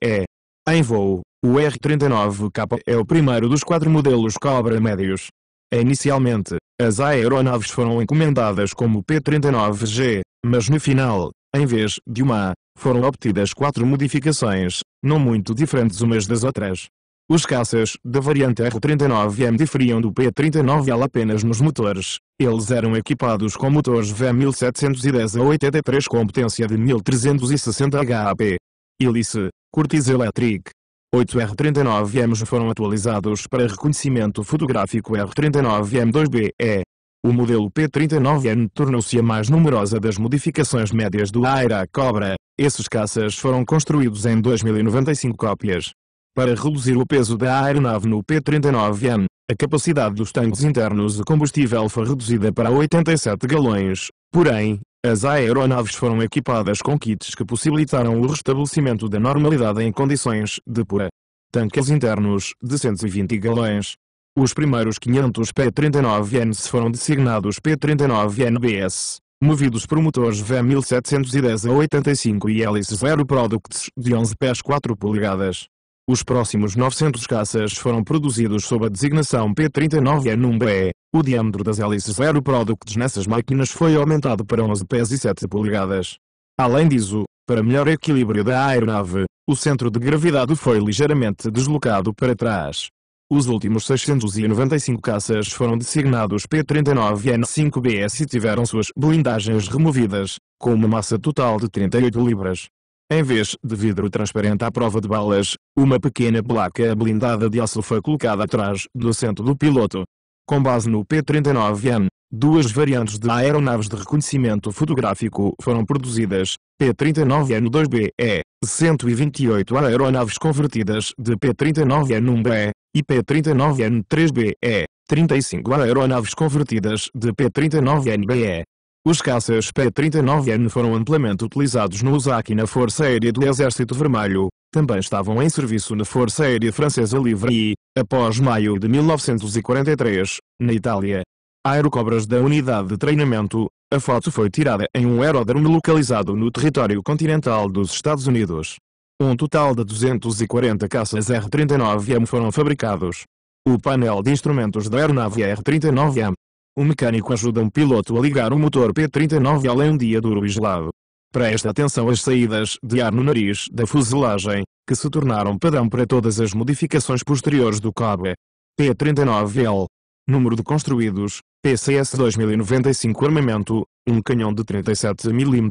Em voo, o R-39K é o primeiro dos quatro modelos Cobra médios. Inicialmente, as aeronaves foram encomendadas como P-39G, mas no final, em vez de uma, foram obtidas quatro modificações, não muito diferentes umas das outras. Os caças da variante R-39M diferiam do P-39L apenas nos motores. Eles eram equipados com motores V1710A83 com potência de 1360 HP. Hélice, Curtiss Electric. 8 R-39Ms foram atualizados para reconhecimento fotográfico R-39M2BE. O modelo P-39N tornou-se a mais numerosa das modificações médias do Aira Cobra. Esses caças foram construídos em 2095 cópias para reduzir o peso da aeronave no p 39 n a capacidade dos tanques internos de combustível foi reduzida para 87 galões, porém, as aeronaves foram equipadas com kits que possibilitaram o restabelecimento da normalidade em condições de pura tanques internos de 120 galões. Os primeiros 500 P-39Ns foram designados P-39NBS, movidos por motores V1710 a 85 e hélices Zero Products de 11 pés 4 polegadas. Os próximos 900 caças foram produzidos sob a designação P39E NUMBE. O diâmetro das hélices Aero Products nessas máquinas foi aumentado para 11 pés e 7 polegadas. Além disso, para melhor equilíbrio da aeronave, o centro de gravidade foi ligeiramente deslocado para trás. Os últimos 695 caças foram designados P39N5BS e tiveram suas blindagens removidas, com uma massa total de 38 libras. Em vez de vidro transparente à prova de balas, uma pequena placa blindada de aço foi colocada atrás do centro do piloto. Com base no P-39N, duas variantes de aeronaves de reconhecimento fotográfico foram produzidas, P-39N-2BE, 128 aeronaves convertidas de P-39N-1BE, e P-39N-3BE, 35 aeronaves convertidas de P-39NBE, os caças P-39N foram amplamente utilizados no USAC e na Força Aérea do Exército Vermelho, também estavam em serviço na Força Aérea Francesa Livre e, após maio de 1943, na Itália. Aerocobras da unidade de treinamento, a foto foi tirada em um aeródromo localizado no território continental dos Estados Unidos. Um total de 240 caças R-39M foram fabricados. O painel de instrumentos da aeronave R-39M o mecânico ajuda um piloto a ligar o motor P-39 além um dia duro e gelado. Presta atenção às saídas de ar no nariz da fuselagem, que se tornaram padrão para todas as modificações posteriores do cabo. P-39L. Número de construídos, PCS 2095 Armamento, um canhão de 37 mm,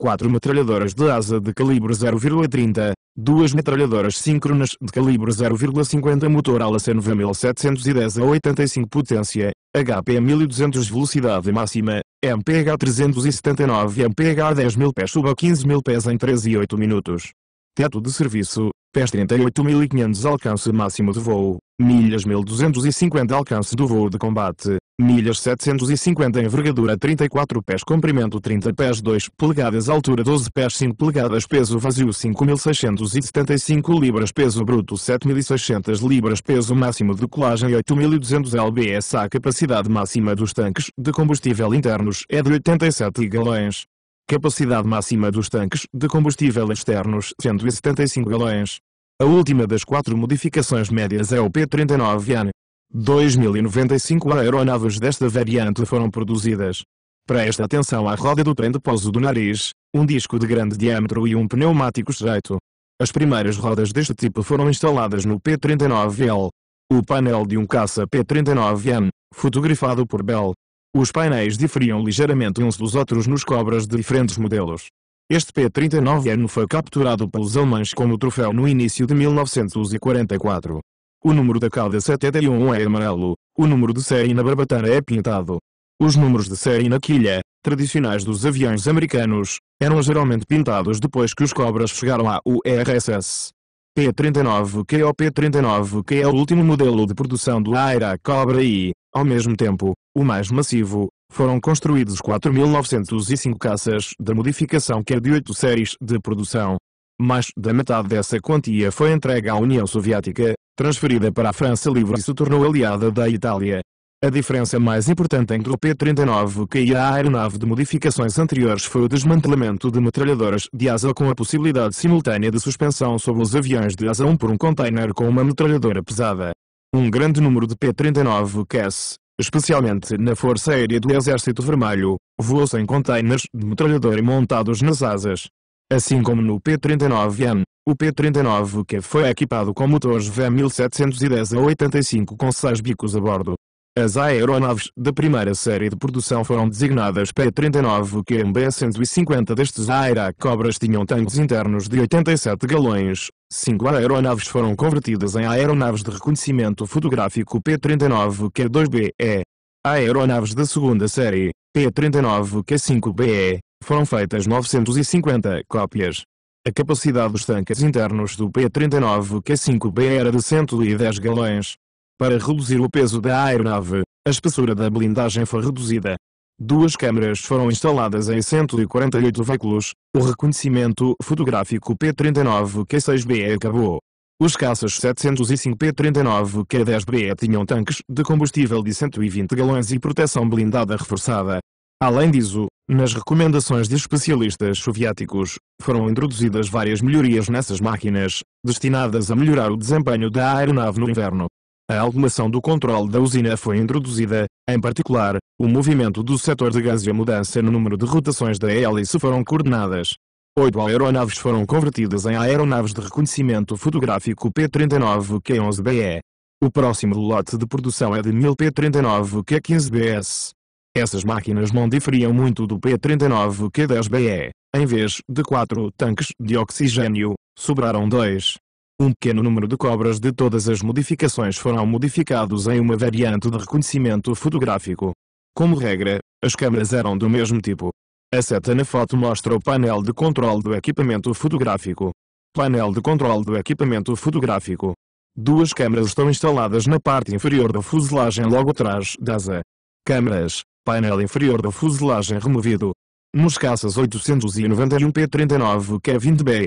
4 metralhadoras de asa de calibre 0,30, duas metralhadoras síncronas de calibre 0,50 motor Alasen 9710 a 85 potência, HP 1200 velocidade máxima, MPH 379 e MPH 10.000 pés suba 15.000 pés em 3 e 8 minutos. Teto de serviço, pés 38.500 alcance máximo de voo, milhas 1250 alcance do voo de combate, milhas 750 envergadura 34 pés comprimento 30 pés 2 polegadas altura 12 pés 5 polegadas peso vazio 5675 libras peso bruto 7600 libras peso máximo de colagem 8200 lbs a capacidade máxima dos tanques de combustível internos é de 87 galões. Capacidade máxima dos tanques de combustível externos 175 galões. A última das quatro modificações médias é o P39N, 2.095 aeronaves desta variante foram produzidas. Preste atenção à roda do trem de pouso do nariz, um disco de grande diâmetro e um pneumático estreito. As primeiras rodas deste tipo foram instaladas no P-39L. O painel de um caça P-39N, fotografado por Bell. Os painéis diferiam ligeiramente uns dos outros nos cobras de diferentes modelos. Este P-39N foi capturado pelos alemães como troféu no início de 1944. O número da cauda 71 é amarelo. O número de série na barbatana é pintado. Os números de série na quilha, tradicionais dos aviões americanos, eram geralmente pintados depois que os cobras chegaram à URSS. P-39K ou P-39K é o último modelo de produção do Aira Cobra e, ao mesmo tempo, o mais massivo, foram construídos 4.905 caças da modificação é de 8 séries de produção. Mais da metade dessa quantia foi entregue à União Soviética, transferida para a França livre e se tornou aliada da Itália. A diferença mais importante entre o P-39 que a aeronave de modificações anteriores foi o desmantelamento de metralhadoras de asa com a possibilidade simultânea de suspensão sobre os aviões de asa 1 por um container com uma metralhadora pesada. Um grande número de P-39QS, especialmente na Força Aérea do Exército Vermelho, voou sem containers de metralhadora montados nas asas. Assim como no p 39 n o P-39 que foi equipado com motores V-1710 a 85 com 6 bicos a bordo. As aeronaves da primeira série de produção foram designadas P-39 que em B-150 destes Aera Cobras tinham tanques internos de 87 galões. Cinco aeronaves foram convertidas em aeronaves de reconhecimento fotográfico P-39 Q2BE. É aeronaves da segunda série, P-39 Q5BE, é foram feitas 950 cópias. A capacidade dos tanques internos do P-39Q5B era de 110 galões. Para reduzir o peso da aeronave, a espessura da blindagem foi reduzida. Duas câmeras foram instaladas em 148 veículos. O reconhecimento fotográfico P-39Q6B acabou. Os caças 705 P-39Q10B tinham tanques de combustível de 120 galões e proteção blindada reforçada. Além disso, nas recomendações de especialistas soviéticos, foram introduzidas várias melhorias nessas máquinas, destinadas a melhorar o desempenho da aeronave no inverno. A automação do controle da usina foi introduzida, em particular, o movimento do setor de gás e a mudança no número de rotações da hélice foram coordenadas. Oito aeronaves foram convertidas em aeronaves de reconhecimento fotográfico P-39Q11BE. O próximo lote de produção é de 1000 P-39Q15BS. Essas máquinas não diferiam muito do P-39Q10BE. Em vez de quatro tanques de oxigênio, sobraram dois. Um pequeno número de cobras de todas as modificações foram modificados em uma variante de reconhecimento fotográfico. Como regra, as câmeras eram do mesmo tipo. A seta na foto mostra o painel de controle do equipamento fotográfico. Painel de controle do equipamento fotográfico. Duas câmeras estão instaladas na parte inferior da fuselagem logo atrás da asa. Câmeras, painel inferior da fuselagem removido. Nos caças 891 P-39 K-20B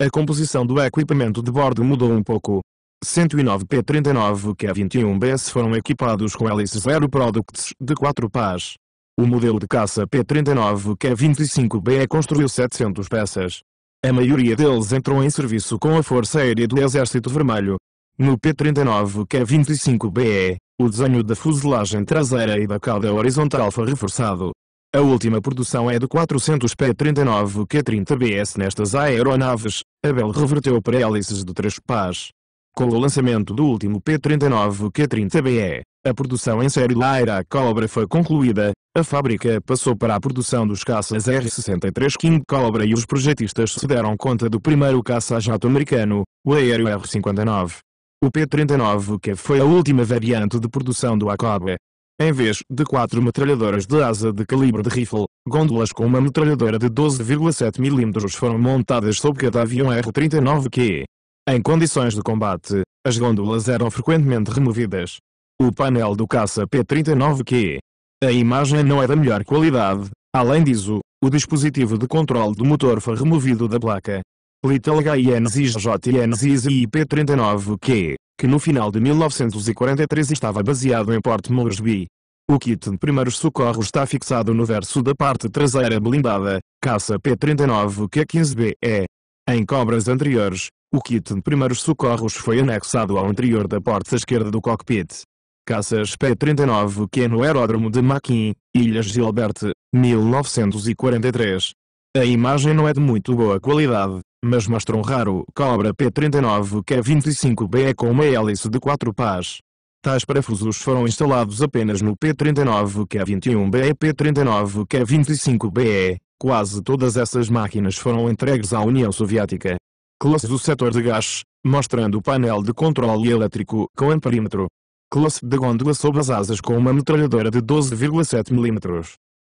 a composição do equipamento de bordo mudou um pouco. 109 P-39 K-21BS foram equipados com hélices Aero Products de 4 pás. O modelo de caça P-39 K-25B construiu 700 peças. A maioria deles entrou em serviço com a Força Aérea do Exército Vermelho. No P-39 K-25BE, o desenho da fuselagem traseira e da cauda horizontal foi reforçado. A última produção é de 400 P-39Q30BS nestas aeronaves. A Bell reverteu para hélices de três pás. Com o lançamento do último P-39Q30BE, a produção em série Laira Cobra foi concluída, a fábrica passou para a produção dos caças R-63 King Cobra e os projetistas se deram conta do primeiro caça-jato americano, o Aero R-59. O P-39 que foi a última variante de produção do ACOBE. Em vez de quatro metralhadoras de asa de calibre de rifle, gôndolas com uma metralhadora de 12,7 mm foram montadas sob cada avião R-39Q. Em condições de combate, as gôndolas eram frequentemente removidas. O painel do caça P-39Q. A imagem não é da melhor qualidade, além disso, o dispositivo de controle do motor foi removido da placa, Little Hyenas J. Hyenas IP-39Q, que no final de 1943 estava baseado em Port Moresby. O kit de primeiros socorros está fixado no verso da parte traseira blindada, caça P-39Q-15BE. Em cobras anteriores, o kit de primeiros socorros foi anexado ao interior da porta esquerda do cockpit. Caças P-39Q no aeródromo de Maquin, Ilhas Gilbert, 1943. A imagem não é de muito boa qualidade, mas mostra um raro Cobra P39 25 be com uma hélice de 4 pás. Tais parafusos foram instalados apenas no P39 21 be e P39 Q25BE. É é quase todas essas máquinas foram entregues à União Soviética. Classe do setor de gás, mostrando o painel de controle elétrico com amperímetro. Classe de gôndola sob as asas com uma metralhadora de 12,7 mm.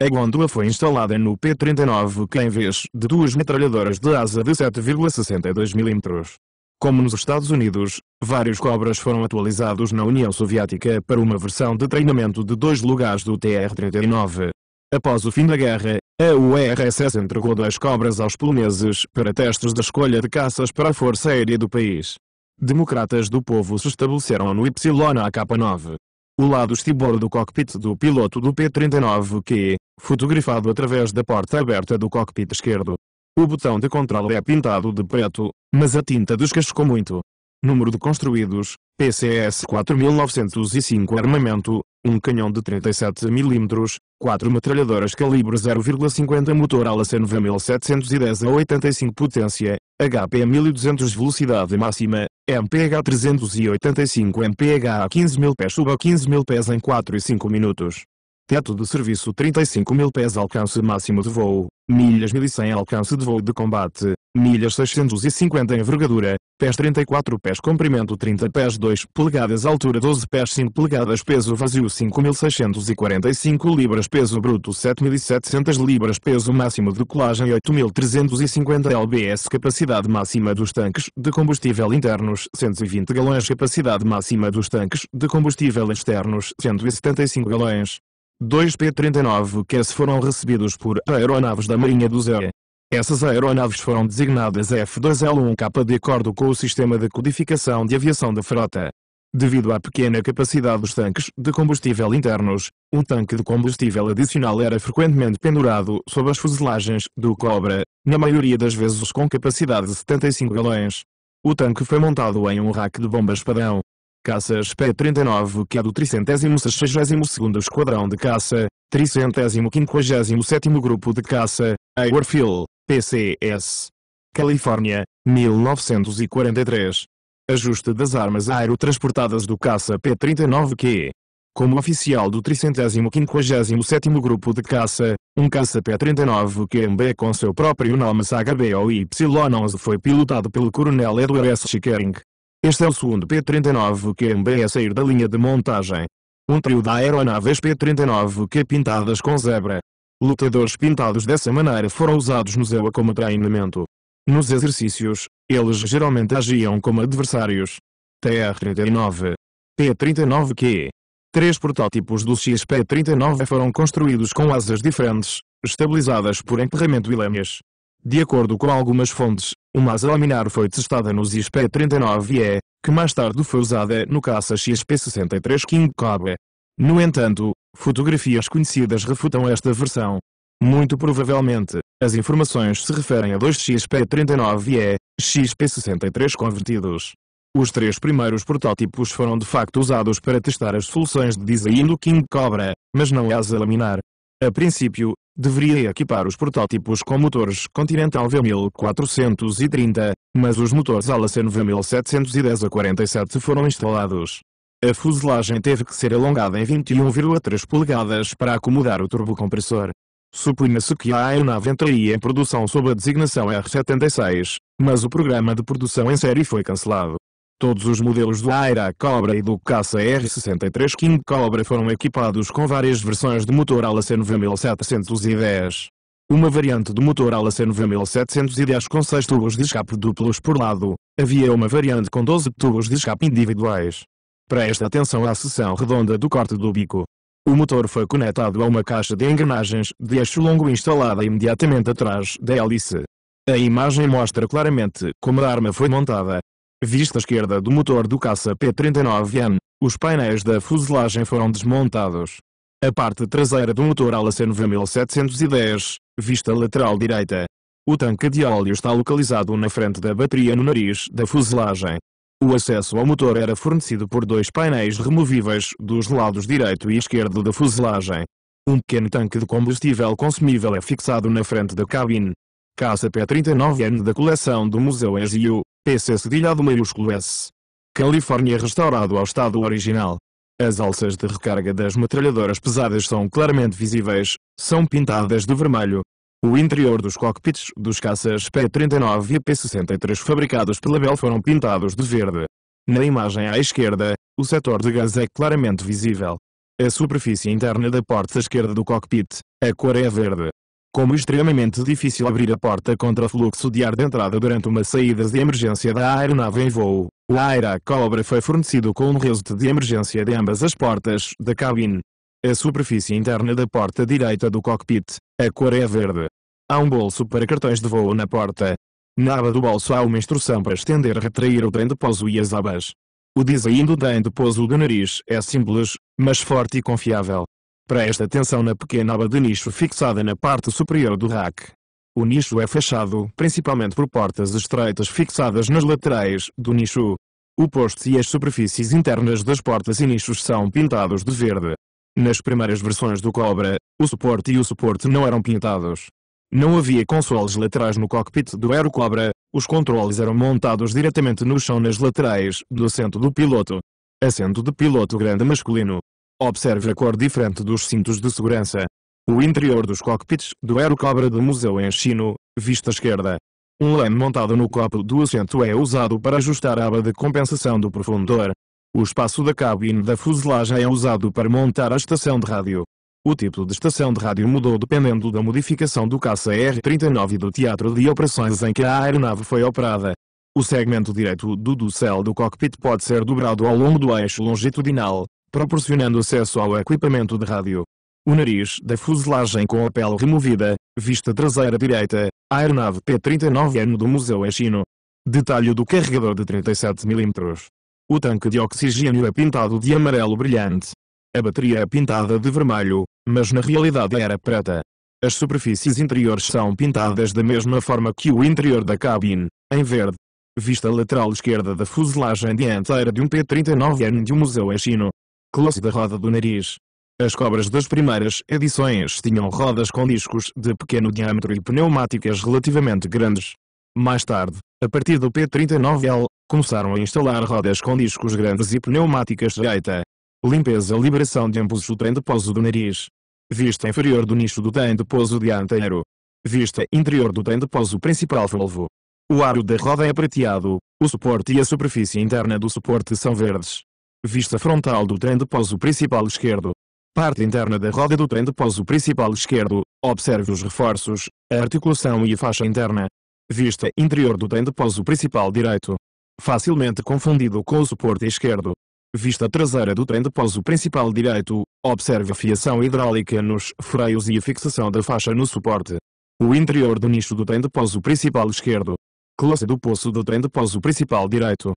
É a gôndola foi instalada no P-39 que em vez de duas metralhadoras de asa de 7,62 mm. Como nos Estados Unidos, vários Cobras foram atualizados na União Soviética para uma versão de treinamento de dois lugares do TR-39. Após o fim da guerra, a URSS entregou dois Cobras aos poloneses para testes da escolha de caças para a Força Aérea do país. Democratas do povo se estabeleceram no YAK-9. O lado estibor do cockpit do piloto do P-39Q, fotografado através da porta aberta do cockpit esquerdo. O botão de controle é pintado de preto, mas a tinta descascou muito. Número de construídos, PCS 4905 Armamento, um canhão de 37 mm, 4 metralhadoras calibre 0,50 motor Alasen 9710 a 85 potência, HP 1200 velocidade máxima, MPH 385 MPH a 15.000 pés suba 15.000 pés em 4 e 5 minutos. Teto de serviço 35.000 pés alcance máximo de voo, milhas 1100 em alcance de voo de combate, milhas 650 em envergadura, pés 34 pés comprimento 30 pés 2 polegadas altura 12 pés 5 polegadas peso vazio 5645 libras peso bruto 7700 libras peso máximo de colagem 8350 lbs capacidade máxima dos tanques de combustível internos 120 galões capacidade máxima dos tanques de combustível externos 175 galões dois P-39 se foram recebidos por aeronaves da Marinha do Zé. Essas aeronaves foram designadas F-2L1K de acordo com o sistema de codificação de aviação da frota. Devido à pequena capacidade dos tanques de combustível internos, um tanque de combustível adicional era frequentemente pendurado sob as fuselagens do Cobra, na maioria das vezes com capacidade de 75 galões. O tanque foi montado em um rack de bombas padrão. Caças P-39 que é do 362º Esquadrão de Caça, 357º Grupo de Caça, Airfield, PCS. Califórnia, 1943. Ajuste das armas aerotransportadas do caça P-39Q. Como oficial do 357º Grupo de Caça, um caça P-39QMB com seu próprio nome Saga BOY-11 foi pilotado pelo Coronel Edward S. Schickering. Este é o segundo P-39 QMB a sair da linha de montagem. Um trio de aeronaves P-39Q pintadas com zebra. Lutadores pintados dessa maneira foram usados no ZEWA como treinamento. Nos exercícios, eles geralmente agiam como adversários. TR-39. P-39Q. Três protótipos do XP-39 foram construídos com asas diferentes, estabilizadas por emperramento e lâminas. De acordo com algumas fontes, uma asa laminar foi testada nos xp 39 e é, que mais tarde foi usada no caça XP-63 King Cobra. No entanto, fotografias conhecidas refutam esta versão. Muito provavelmente, as informações se referem a dois XP-39E, é, XP-63 convertidos. Os três primeiros protótipos foram de facto usados para testar as soluções de design do King Cobra, mas não a é asa laminar. A princípio, deveria equipar os protótipos com motores Continental V1430, mas os motores Alaceno V1710 a 47 foram instalados. A fuselagem teve que ser alongada em 21,3 polegadas para acomodar o turbocompressor. Supunha-se que a aeronave entraria em produção sob a designação R-76, mas o programa de produção em série foi cancelado. Todos os modelos do Aira Cobra e do caça R63 King Cobra foram equipados com várias versões de motor Alasen V1710. Uma variante do motor Alasen V1710 com 6 tubos de escape duplos por lado, havia uma variante com 12 tubos de escape individuais. Presta atenção à seção redonda do corte do bico. O motor foi conectado a uma caixa de engrenagens de eixo longo instalada imediatamente atrás da hélice. A imagem mostra claramente como a arma foi montada, Vista esquerda do motor do caça P-39M, os painéis da fuselagem foram desmontados. A parte traseira do motor Alasen V1710, vista lateral direita. O tanque de óleo está localizado na frente da bateria no nariz da fuselagem. O acesso ao motor era fornecido por dois painéis removíveis dos lados direito e esquerdo da fuselagem. Um pequeno tanque de combustível consumível é fixado na frente da cabine. Caça P-39N da coleção do Museu Egio, PC cedilhado maiúsculo S. Califórnia restaurado ao estado original. As alças de recarga das metralhadoras pesadas são claramente visíveis, são pintadas de vermelho. O interior dos cockpits dos caças P-39 e P-63 fabricados pela Bell foram pintados de verde. Na imagem à esquerda, o setor de gás é claramente visível. A superfície interna da porta esquerda do cockpit, a cor é verde como extremamente difícil abrir a porta contra fluxo de ar de entrada durante uma saída de emergência da aeronave em voo. O Aira Cobra foi fornecido com um reset de emergência de ambas as portas da cabine. A superfície interna da porta direita do cockpit, a cor é verde. Há um bolso para cartões de voo na porta. Na aba do bolso há uma instrução para estender e retrair o trem de pouso e as abas. O design do trem de pouso do nariz é simples, mas forte e confiável. Preste atenção na pequena aba de nicho fixada na parte superior do rack. O nicho é fechado principalmente por portas estreitas fixadas nas laterais do nicho. O posto e as superfícies internas das portas e nichos são pintados de verde. Nas primeiras versões do Cobra, o suporte e o suporte não eram pintados. Não havia consoles laterais no cockpit do Aero Cobra, os controles eram montados diretamente no chão nas laterais do assento do piloto. Assento de piloto grande masculino. Observe a cor diferente dos cintos de segurança. O interior dos cockpits do Aerocobra do Museu em Chino, vista esquerda. Um leme montado no copo do assento é usado para ajustar a aba de compensação do profundor. O espaço da cabine da fuselagem é usado para montar a estação de rádio. O tipo de estação de rádio mudou dependendo da modificação do caça R-39 e do teatro de operações em que a aeronave foi operada. O segmento direito do céu do cockpit pode ser dobrado ao longo do eixo longitudinal, proporcionando acesso ao equipamento de rádio. O nariz da fuselagem com a pele removida, vista traseira direita, aeronave p 39 n do Museu Echino. Detalhe do carregador de 37 mm. O tanque de oxigênio é pintado de amarelo brilhante. A bateria é pintada de vermelho, mas na realidade era preta. As superfícies interiores são pintadas da mesma forma que o interior da cabine, em verde. Vista lateral esquerda da fuselagem dianteira de um P-39N de um museu em Chino, classe da roda do nariz. As cobras das primeiras edições tinham rodas com discos de pequeno diâmetro e pneumáticas relativamente grandes. Mais tarde, a partir do P39L, começaram a instalar rodas com discos grandes e pneumáticas direita. Limpeza liberação de ambos o trem de pouso do nariz. Vista inferior do nicho do trem de pouso dianteiro. Vista interior do trem de pouso principal valvo. O aro da roda é prateado, o suporte e a superfície interna do suporte são verdes. Vista frontal do trem de pouso principal esquerdo. Parte interna da roda do trem de pouso principal esquerdo. Observe os reforços, a articulação e a faixa interna. Vista interior do trem de pouso principal direito. Facilmente confundido com o suporte esquerdo. Vista traseira do trem de pouso principal direito, observe a fiação hidráulica nos freios e a fixação da faixa no suporte. O interior do nicho do trem de pouso principal esquerdo. Classe do poço do trem de pouso principal direito.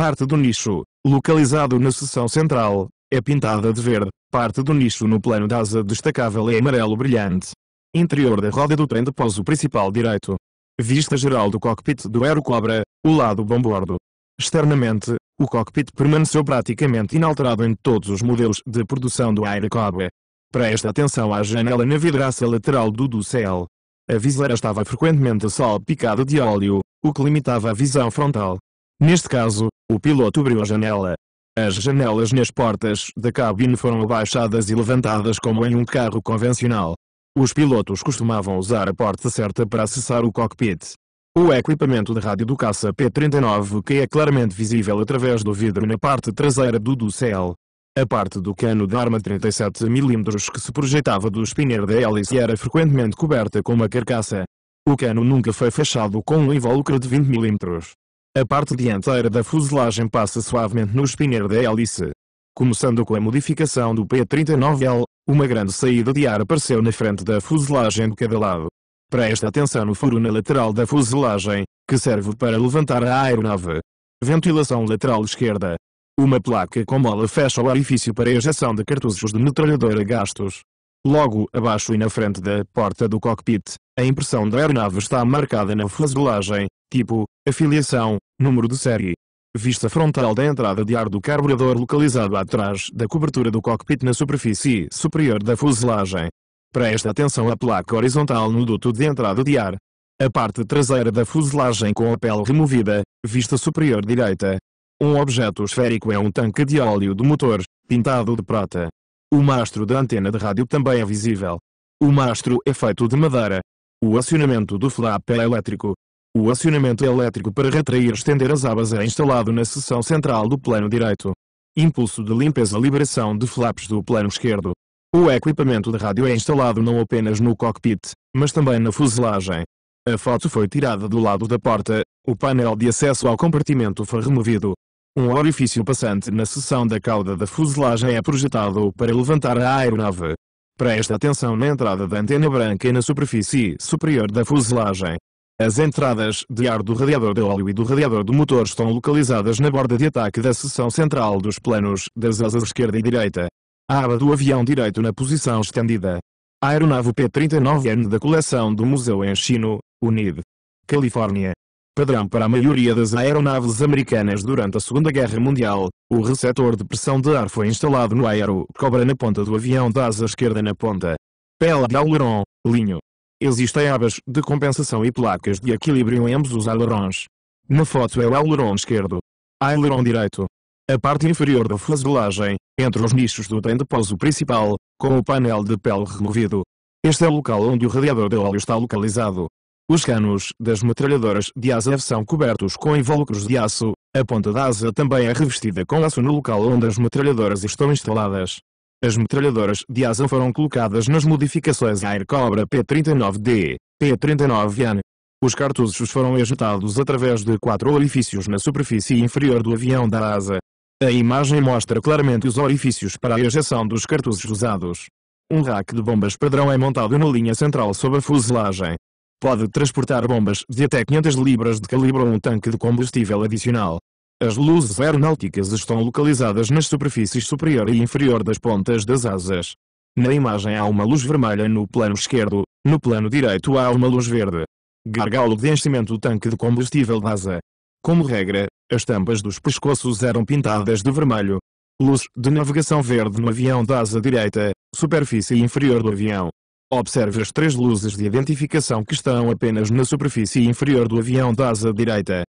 Parte do nicho, localizado na seção central, é pintada de verde. Parte do nicho no plano da asa destacável é amarelo brilhante. Interior da roda do trem de pouso principal direito. Vista geral do cockpit do Aerocobra, o lado bombordo. Externamente, o cockpit permaneceu praticamente inalterado em todos os modelos de produção do Aerocobra. Presta atenção à janela na vidraça lateral do Ducel. A viseira estava frequentemente salpicada de óleo, o que limitava a visão frontal. Neste caso, o piloto abriu a janela. As janelas nas portas da cabine foram abaixadas e levantadas como em um carro convencional. Os pilotos costumavam usar a porta certa para acessar o cockpit. O equipamento de rádio do caça P-39 que é claramente visível através do vidro na parte traseira do ducel. A parte do cano de arma 37mm que se projetava do spinner da hélice era frequentemente coberta com uma carcaça. O cano nunca foi fechado com um invólucro de 20mm. A parte dianteira da fuselagem passa suavemente no spinner da hélice. Começando com a modificação do P-39L, uma grande saída de ar apareceu na frente da fuselagem de cada lado. Presta atenção no furo na lateral da fuselagem, que serve para levantar a aeronave. Ventilação lateral esquerda. Uma placa com mola fecha o orifício para ejeção de cartuchos de metralhadora gastos. Logo abaixo e na frente da porta do cockpit, a impressão da aeronave está marcada na fuselagem, Tipo, afiliação, número de série. Vista frontal da entrada de ar do carburador localizado atrás da cobertura do cockpit na superfície superior da fuselagem. Preste atenção à placa horizontal no duto de entrada de ar. A parte traseira da fuselagem com a pele removida, vista superior direita. Um objeto esférico é um tanque de óleo do motor, pintado de prata. O mastro da antena de rádio também é visível. O mastro é feito de madeira. O acionamento do flap é elétrico, o acionamento elétrico para retrair e estender as abas é instalado na seção central do plano direito. Impulso de limpeza liberação de flaps do plano esquerdo. O equipamento de rádio é instalado não apenas no cockpit, mas também na fuselagem. A foto foi tirada do lado da porta, o painel de acesso ao compartimento foi removido. Um orifício passante na seção da cauda da fuselagem é projetado para levantar a aeronave. Presta atenção na entrada da antena branca e na superfície superior da fuselagem. As entradas de ar do radiador de óleo e do radiador do motor estão localizadas na borda de ataque da seção central dos planos das asas esquerda e direita. A aba do avião direito na posição estendida. A aeronave P-39N da coleção do Museu em Chino, Unid. Califórnia. Padrão para a maioria das aeronaves americanas durante a Segunda Guerra Mundial, o receptor de pressão de ar foi instalado no aero cobra na ponta do avião da asa esquerda na ponta. Pela de Auleron, linho, Existem abas de compensação e placas de equilíbrio em ambos os ailerons. Na foto é o aileron esquerdo. Aileron direito. A parte inferior da fuselagem, entre os nichos do trem de pouso principal, com o painel de pele removido. Este é o local onde o radiador de óleo está localizado. Os canos das metralhadoras de asa são cobertos com invólucros de aço, a ponta da asa também é revestida com aço no local onde as metralhadoras estão instaladas. As metralhadoras de asa foram colocadas nas modificações Air Cobra P-39D, P-39N. Os cartuchos foram ejetados através de quatro orifícios na superfície inferior do avião da asa. A imagem mostra claramente os orifícios para a ejeção dos cartuchos usados. Um rack de bombas padrão é montado na linha central sob a fuselagem. Pode transportar bombas de até 500 libras de calibre ou um tanque de combustível adicional. As luzes aeronáuticas estão localizadas nas superfícies superior e inferior das pontas das asas. Na imagem há uma luz vermelha no plano esquerdo, no plano direito há uma luz verde. Gargalo de enchimento do tanque de combustível da asa. Como regra, as tampas dos pescoços eram pintadas de vermelho. Luz de navegação verde no avião da asa direita, superfície inferior do avião. Observe as três luzes de identificação que estão apenas na superfície inferior do avião da asa direita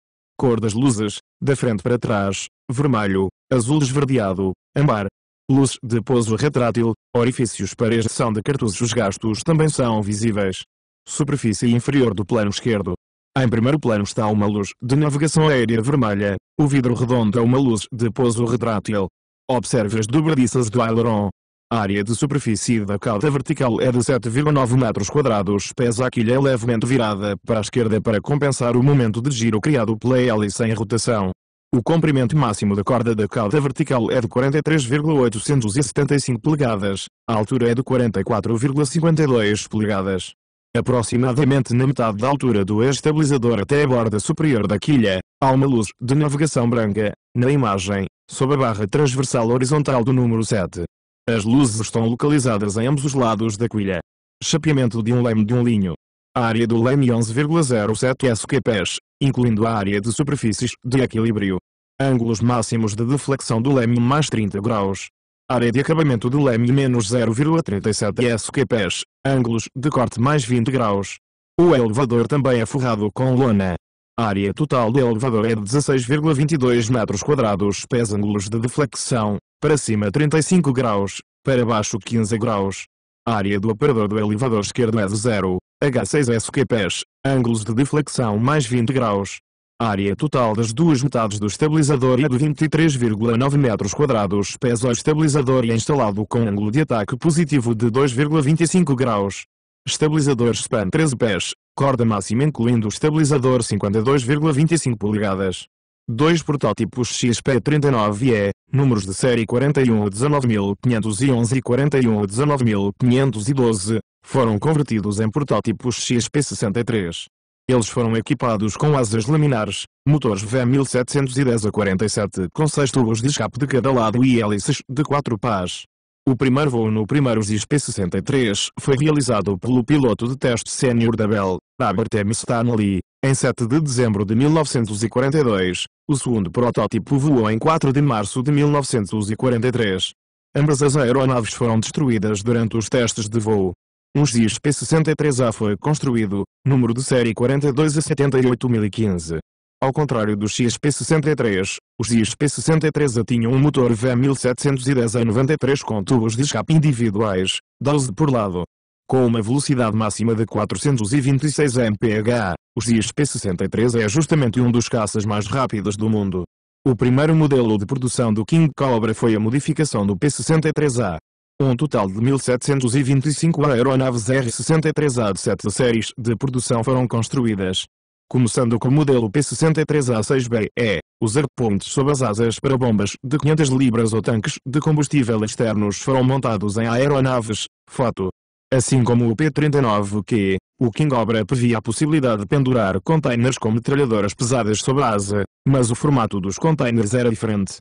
cor das luzes, da frente para trás, vermelho, azul esverdeado, ambar. Luzes de pouso retrátil, orifícios para ejeção de cartuchos gastos também são visíveis. Superfície inferior do plano esquerdo. Em primeiro plano está uma luz de navegação aérea vermelha, o vidro redondo é uma luz de pouso retrátil. Observe as dobradiças do aileron, a área de superfície da cauda vertical é de 7,9 metros quadrados. Pesa a quilha levemente virada para a esquerda para compensar o momento de giro criado pela hélice em rotação. O comprimento máximo da corda da cauda vertical é de 43,875 polegadas, a altura é de 44,52 polegadas. Aproximadamente na metade da altura do estabilizador até a borda superior da quilha, há uma luz de navegação branca, na imagem, sob a barra transversal horizontal do número 7. As luzes estão localizadas em ambos os lados da quilha. Chapeamento de um leme de um linho. A área do leme 11,07 SQ pés, incluindo a área de superfícies de equilíbrio. Ângulos máximos de deflexão do leme mais 30 graus. Área de acabamento do leme menos 0,37 SQ pés, ângulos de corte mais 20 graus. O elevador também é forrado com lona. A área total do elevador é de 16,22 metros quadrados pés ângulos de deflexão, para cima 35 graus, para baixo 15 graus. área do operador do elevador esquerdo é de 0, h 6 sqps ângulos de deflexão mais 20 graus. área total das duas metades do estabilizador é de 23,9 metros quadrados pés ao estabilizador e é instalado com ângulo de ataque positivo de 2,25 graus. Estabilizador span 13 pés, corda máxima incluindo o estabilizador 52,25 polegadas. Dois protótipos XP39 e números de série 41 19.511 e 41 19.512, foram convertidos em protótipos XP63. Eles foram equipados com asas laminares, motores V1710 a 47 com seis tubos de escape de cada lado e hélices de quatro pás. O primeiro voo no primeiro XP-63 foi realizado pelo piloto de teste sênior da Bell, Robert M. Stanley, em 7 de dezembro de 1942, o segundo protótipo voou em 4 de março de 1943. Ambas as aeronaves foram destruídas durante os testes de voo. Um GIS P-63A foi construído, número de série 42 a 78015. Ao contrário do XP-63, os XP-63A tinham um motor V1710 a 93 com tubos de escape individuais, 12 por lado, com uma velocidade máxima de 426 mph. O XP-63 é justamente um dos caças mais rápidos do mundo. O primeiro modelo de produção do King Cobra foi a modificação do P-63A. Um total de 1.725 aeronaves R-63A de sete séries de produção foram construídas. Começando com o modelo P-63A-6B-E, é, os airpontes sob as asas para bombas de 500 libras ou tanques de combustível externos foram montados em aeronaves, foto, Assim como o P-39Q, o King Cobra previa a possibilidade de pendurar containers com metralhadoras pesadas sobre a asa, mas o formato dos containers era diferente.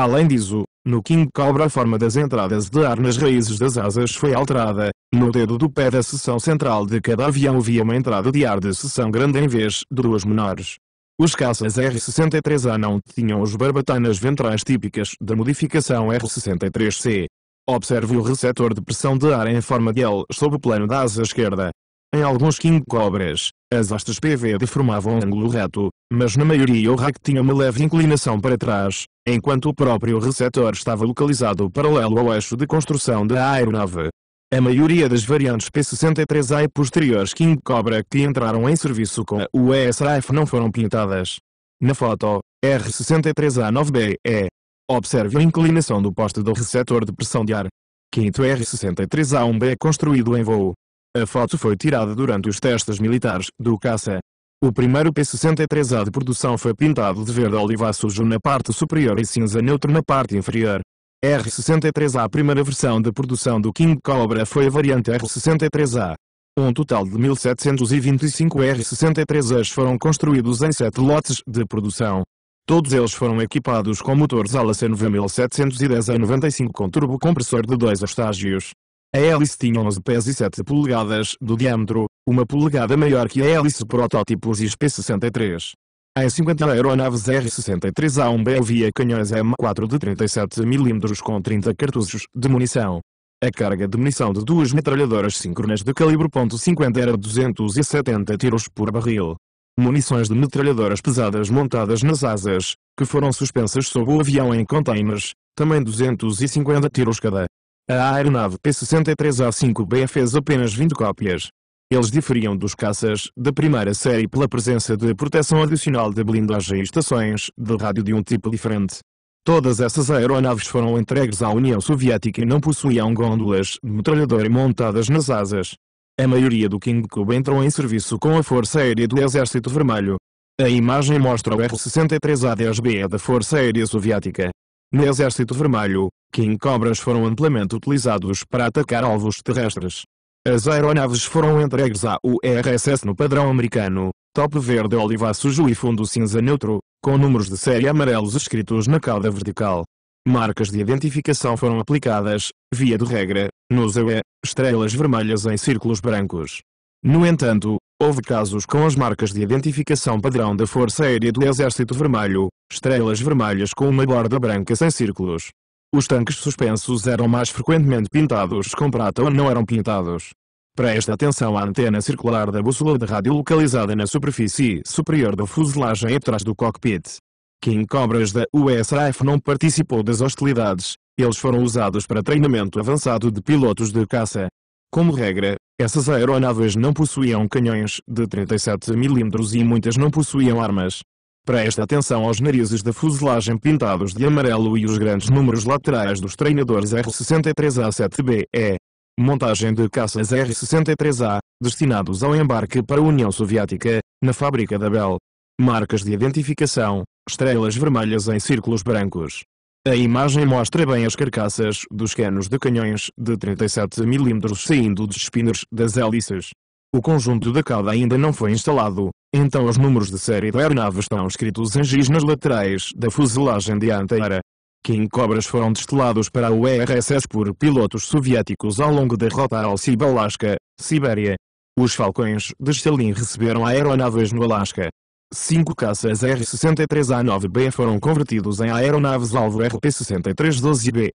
Além disso, no King Cobra a forma das entradas de ar nas raízes das asas foi alterada, no dedo do pé da seção central de cada avião havia uma entrada de ar de seção grande em vez de duas menores. Os caças R-63A não tinham os barbatanas ventrais típicas da modificação R-63C, Observe o receptor de pressão de ar em forma de L sob o plano da asa esquerda. Em alguns King Cobras, as hastes PV deformavam um ângulo reto, mas na maioria o rack tinha uma leve inclinação para trás, enquanto o próprio receptor estava localizado paralelo ao eixo de construção da aeronave. A maioria das variantes P-63A e posteriores King Cobra que entraram em serviço com a USAF não foram pintadas. Na foto, R-63A9B é, Observe a inclinação do poste do receptor de pressão de ar. Quinto R-63A1B é construído em voo. A foto foi tirada durante os testes militares do caça. O primeiro P-63A de produção foi pintado de verde oliva sujo na parte superior e cinza neutro na parte inferior. R-63A A primeira versão de produção do King Cobra foi a variante R-63A. Um total de 1.725 R-63As foram construídos em sete lotes de produção. Todos eles foram equipados com motores Alasen V1710 a 95 com turbocompressor de dois estágios. A hélice tinha 11 pés e 7 polegadas de diâmetro, uma polegada maior que a hélice protótipos IP-63. Em 50 aeronaves R-63A1B havia canhões M4 de 37 mm com 30 cartuchos de munição. A carga de munição de duas metralhadoras síncronas de calibre .50 era 270 tiros por barril munições de metralhadoras pesadas montadas nas asas, que foram suspensas sob o avião em containers, também 250 tiros cada. A aeronave P-63A-5B fez apenas 20 cópias. Eles diferiam dos caças da primeira série pela presença de proteção adicional de blindagem e estações de rádio de um tipo diferente. Todas essas aeronaves foram entregues à União Soviética e não possuíam gôndolas de metralhadora montadas nas asas. A maioria do King Cube entrou em serviço com a Força Aérea do Exército Vermelho. A imagem mostra o r 63 a 10 b da Força Aérea Soviética. No Exército Vermelho, King Cobras foram amplamente utilizados para atacar alvos terrestres. As aeronaves foram entregues à URSS no padrão americano, top verde oliva sujo e fundo cinza neutro, com números de série amarelos escritos na cauda vertical marcas de identificação foram aplicadas, via de regra, nos UE, estrelas vermelhas em círculos brancos. No entanto, houve casos com as marcas de identificação padrão da Força Aérea do Exército Vermelho, estrelas vermelhas com uma borda branca sem círculos. Os tanques suspensos eram mais frequentemente pintados com prata ou não eram pintados. Presta atenção à antena circular da bússola de rádio localizada na superfície superior da fuselagem atrás do cockpit. Kim Cobras da USAF não participou das hostilidades, eles foram usados para treinamento avançado de pilotos de caça. Como regra, essas aeronaves não possuíam canhões de 37 mm e muitas não possuíam armas. Preste atenção aos narizes da fuselagem pintados de amarelo e os grandes números laterais dos treinadores R-63A-7BE. Montagem de caças R-63A, destinados ao embarque para a União Soviética, na fábrica da Bell. Marcas de identificação, estrelas vermelhas em círculos brancos. A imagem mostra bem as carcaças dos canos de canhões de 37 mm saindo dos spinners das hélices. O conjunto da cauda ainda não foi instalado, então os números de série da aeronave estão escritos em giz nas laterais da fuselagem dianteira. King Cobras foram destelados para o URSS por pilotos soviéticos ao longo da rota ao Sibalasca, Sibéria. Os Falcões de Stalin receberam aeronaves no Alasca. Cinco caças R-63A-9B foram convertidos em aeronaves alvo RP-6312BE.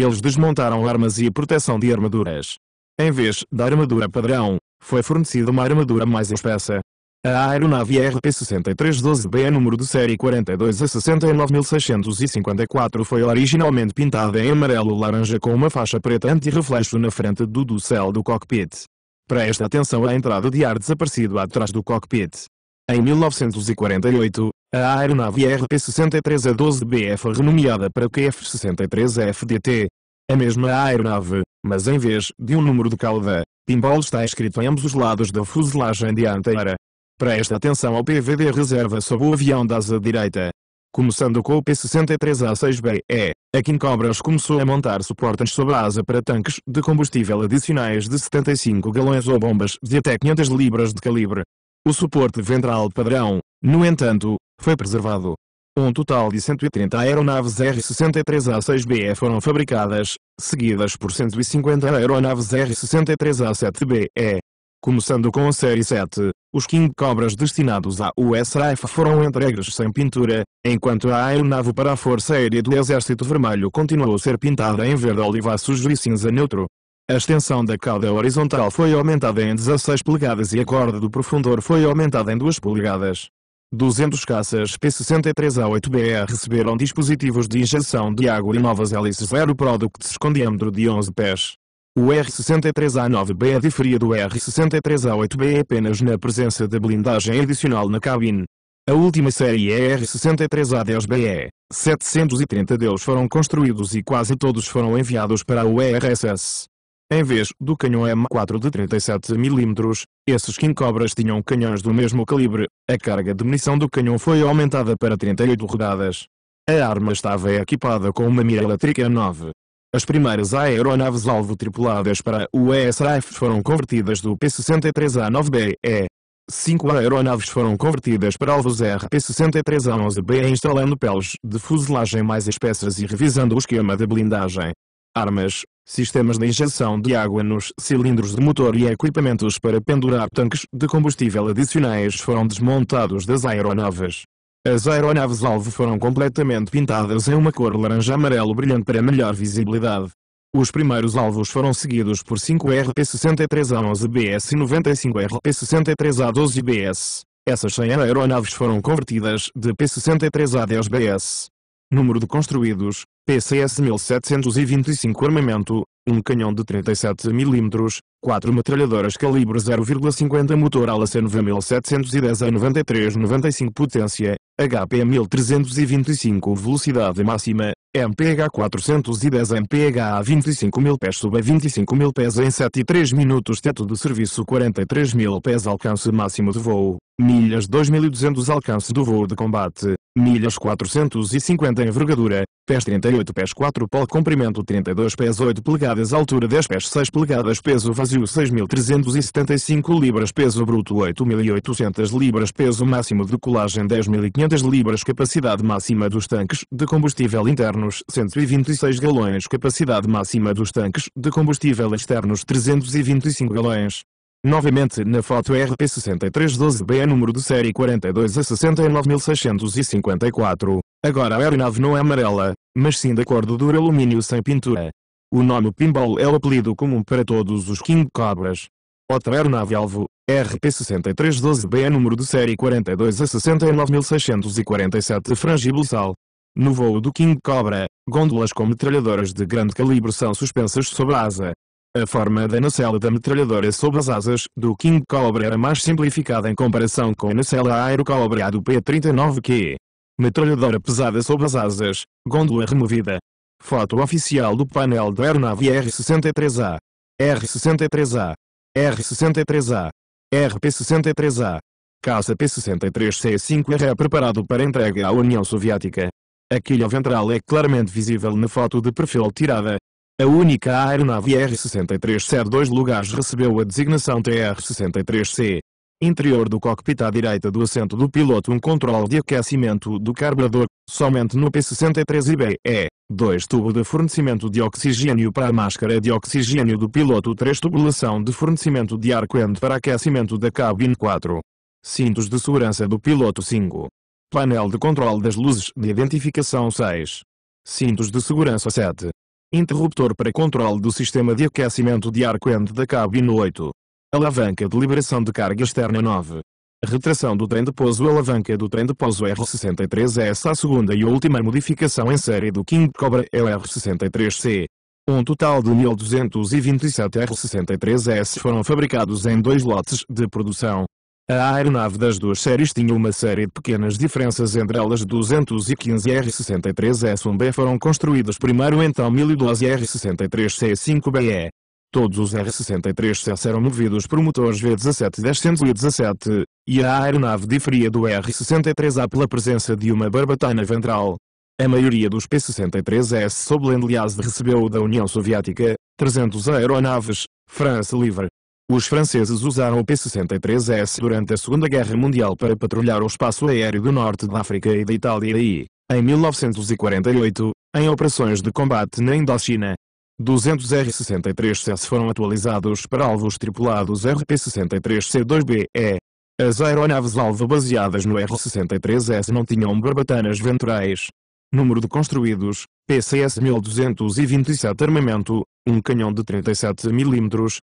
Eles desmontaram armas e proteção de armaduras. Em vez da armadura padrão, foi fornecida uma armadura mais espessa. A aeronave RP-6312B número de série 42 a 69654 foi originalmente pintada em amarelo-laranja com uma faixa preta anti-reflexo na frente do céu do cockpit. Preste atenção à entrada de ar desaparecido atrás do cockpit. Em 1948, a aeronave rp 63 a 12 b foi renomeada para QF-63FDT. A mesma aeronave, mas em vez de um número de cauda, pinball está escrito em ambos os lados da fuselagem dianteira. Preste atenção ao PVD reserva sob o avião da asa direita. Começando com o P-63A-6BE, a King Cobras começou a montar suportes sob a asa para tanques de combustível adicionais de 75 galões ou bombas de até 500 libras de calibre. O suporte ventral padrão, no entanto, foi preservado. Um total de 130 aeronaves R-63A6B foram fabricadas, seguidas por 150 aeronaves R-63A7BE. Começando com a série 7, os King Cobras destinados à USAF foram entregues sem pintura, enquanto a aeronave para a Força Aérea do Exército Vermelho continuou a ser pintada em verde sujo e cinza neutro. A extensão da cauda horizontal foi aumentada em 16 polegadas e a corda do profundor foi aumentada em 2 polegadas. 200 caças p 63 a 8 be receberam dispositivos de injeção de água e novas hélices Aero Products com diâmetro de 11 pés. O R63A9B é diferia do R63A8B apenas na presença da blindagem adicional na cabine. A última série é R63A10BE. 730 deles foram construídos e quase todos foram enviados para o RSS. Em vez do canhão M4 de 37mm, esses quincobras tinham canhões do mesmo calibre. A carga de munição do canhão foi aumentada para 38 rodadas. A arma estava equipada com uma mira elétrica 9. As primeiras aeronaves alvo tripuladas para o ESRF foram convertidas do P-63A-9BE. Cinco aeronaves foram convertidas para alvos RP-63A-11B instalando peles de fuselagem mais espessas e revisando o esquema de blindagem armas, sistemas de injeção de água nos cilindros de motor e equipamentos para pendurar tanques de combustível adicionais foram desmontados das aeronaves. As aeronaves alvo foram completamente pintadas em uma cor laranja-amarelo brilhante para melhor visibilidade. Os primeiros alvos foram seguidos por 5 RP-63A11BS e 95 RP-63A12BS. Essas 100 aeronaves foram convertidas de P-63A10BS número de construídos, PCS 1725 armamento, um canhão de 37 mm, 4 metralhadoras calibre 0,50 motor Alaska 9710 a 93 95 potência, HP 1325 velocidade máxima, MPH 410 MPH a 25.000 pés sub a 25.000 pés em 7 e 3 minutos teto de serviço 43.000 pés alcance máximo de voo, milhas 2200 alcance do voo de combate, milhas 450 envergadura, pés 38 pés 4 pau comprimento 32 pés 8 polegadas altura 10 pés 6 polegadas peso vazio 6.375 libras peso bruto 8.800 libras peso máximo de colagem 10.500 libras capacidade máxima dos tanques de combustível internos 126 galões capacidade máxima dos tanques de combustível externos 325 galões Novamente na foto RP6312B número de série 42 a 69654. Agora a aeronave não é amarela, mas sim da cor do duro alumínio sem pintura. O nome Pinball é o apelido comum para todos os King Cobras. Outra aeronave alvo, RP6312B número de série 42 a 69647 sal. No voo do King Cobra, gôndolas com metralhadoras de grande calibre são suspensas sobre a asa, a forma da nacela da metralhadora sob as asas do King Cobra era é mais simplificada em comparação com a nacela Aero Cobra do P-39Q. Metralhadora pesada sob as asas, gôndola removida. Foto oficial do painel da aeronave R-63A. R-63A. R-63A. RP-63A. Caça P-63C-5R é preparado para entrega à União Soviética. A quilha ventral é claramente visível na foto de perfil tirada, a única aeronave R-63C2 lugares recebeu a designação TR-63C. Interior do cockpit à direita do assento do piloto um controle de aquecimento do carburador, somente no P63 e BE. 2 tubo de fornecimento de oxigênio para a máscara de oxigênio do piloto 3 tubulação de fornecimento de ar quente para aquecimento da cabine 4. Cintos de segurança do piloto 5. Painel de controle das luzes de identificação 6. Cintos de segurança 7. Interruptor para controle do sistema de aquecimento de ar quente da cabine 8. Alavanca de liberação de carga externa 9. Retração do trem de pouso Alavanca do trem de pouso R63 é a segunda e última modificação em série do King Cobra é r 63 c Um total de 1227 R63S foram fabricados em dois lotes de produção. A aeronave das duas séries tinha uma série de pequenas diferenças entre elas 215 R-63S1B foram construídos primeiro então 1012 R-63C5BE. Todos os R-63Cs eram movidos por motores V17-1017, e a aeronave diferia do R-63A pela presença de uma barbatana ventral. A maioria dos P-63S sob Lend recebeu da União Soviética, 300 aeronaves, França Livre, os franceses usaram o P-63S durante a Segunda Guerra Mundial para patrulhar o espaço aéreo do norte da África e da Itália e, em 1948, em operações de combate na Indochina. 200 r 63 s foram atualizados para alvos tripulados RP-63C-2BE. As aeronaves-alvo baseadas no R-63S não tinham barbatanas ventrais. Número de construídos, PCS 1227 armamento, um canhão de 37 mm,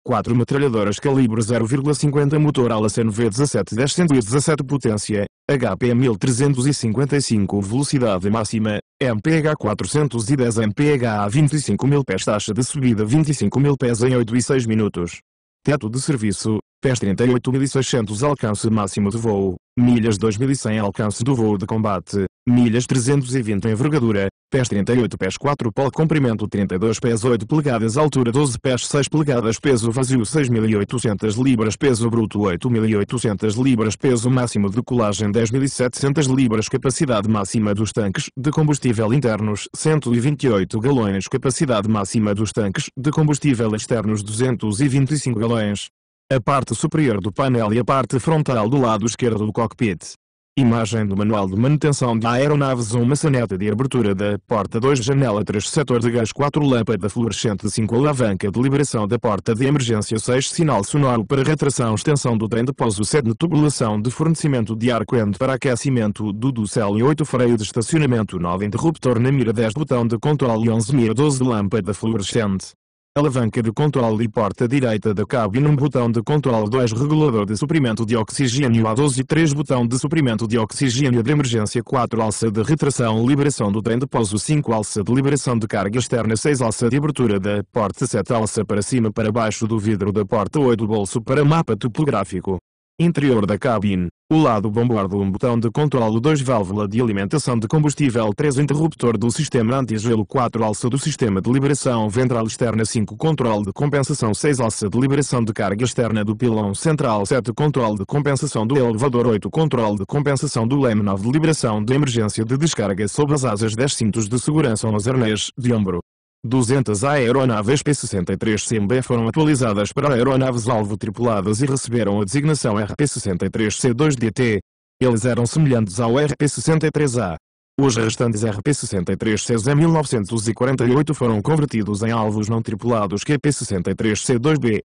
4 metralhadoras calibre 0,50 motor ala CNV 17 10 117 potência, HP 1355 velocidade máxima, MPH 410 MPH a 25.000 pés taxa de subida 25.000 pés em 8 e 6 minutos. Teto de serviço, pés 38.600 alcance máximo de voo, milhas 2100 alcance do voo de combate, milhas 320 envergadura, pés 38 pés 4 pol comprimento 32 pés 8 polegadas altura 12 pés 6 polegadas peso vazio 6.800 libras peso bruto 8.800 libras peso máximo de colagem 10.700 libras capacidade máxima dos tanques de combustível internos 128 galões capacidade máxima dos tanques de combustível externos 225 galões a parte superior do painel e a parte frontal do lado esquerdo do cockpit. Imagem do Manual de Manutenção da Aeronaves 1 Maçaneta de abertura da porta 2 Janela 3 Setor de gás 4 Lâmpada fluorescente 5 Alavanca de liberação da porta de emergência 6 Sinal sonoro para retração Extensão do trem de pouso 7 Tubulação de fornecimento de ar quente para aquecimento do ducel e 8 Freio de estacionamento 9 Interruptor na mira 10 Botão de controle 11 Mira 12 Lâmpada fluorescente alavanca de controle e porta direita da cabine um botão de controle 2 regulador de suprimento de oxigênio A12 3 botão de suprimento de oxigênio de emergência 4 alça de retração liberação do trem de pouso 5 alça de liberação de carga externa 6 alça de abertura da porta 7 alça para cima para baixo do vidro da porta 8 bolso para mapa topográfico Interior da cabine. O lado bombardo um botão de controlo 2 válvula de alimentação de combustível 3 interruptor do sistema anti-gelo 4 alça do sistema de liberação ventral externa 5 controle de compensação 6 alça de liberação de carga externa do pilão central 7 controle de compensação do elevador 8 controle de compensação do leme 9 de liberação de emergência de descarga sobre as asas 10 cintos de segurança aos arnês de ombro 200 aeronaves P-63CMB foram atualizadas para aeronaves-alvo tripuladas e receberam a designação RP-63C2DT. Eles eram semelhantes ao RP-63A. Os restantes RP-63Cs em 1948 foram convertidos em alvos não tripulados QP-63C2BE,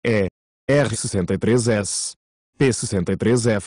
R-63S, P-63F,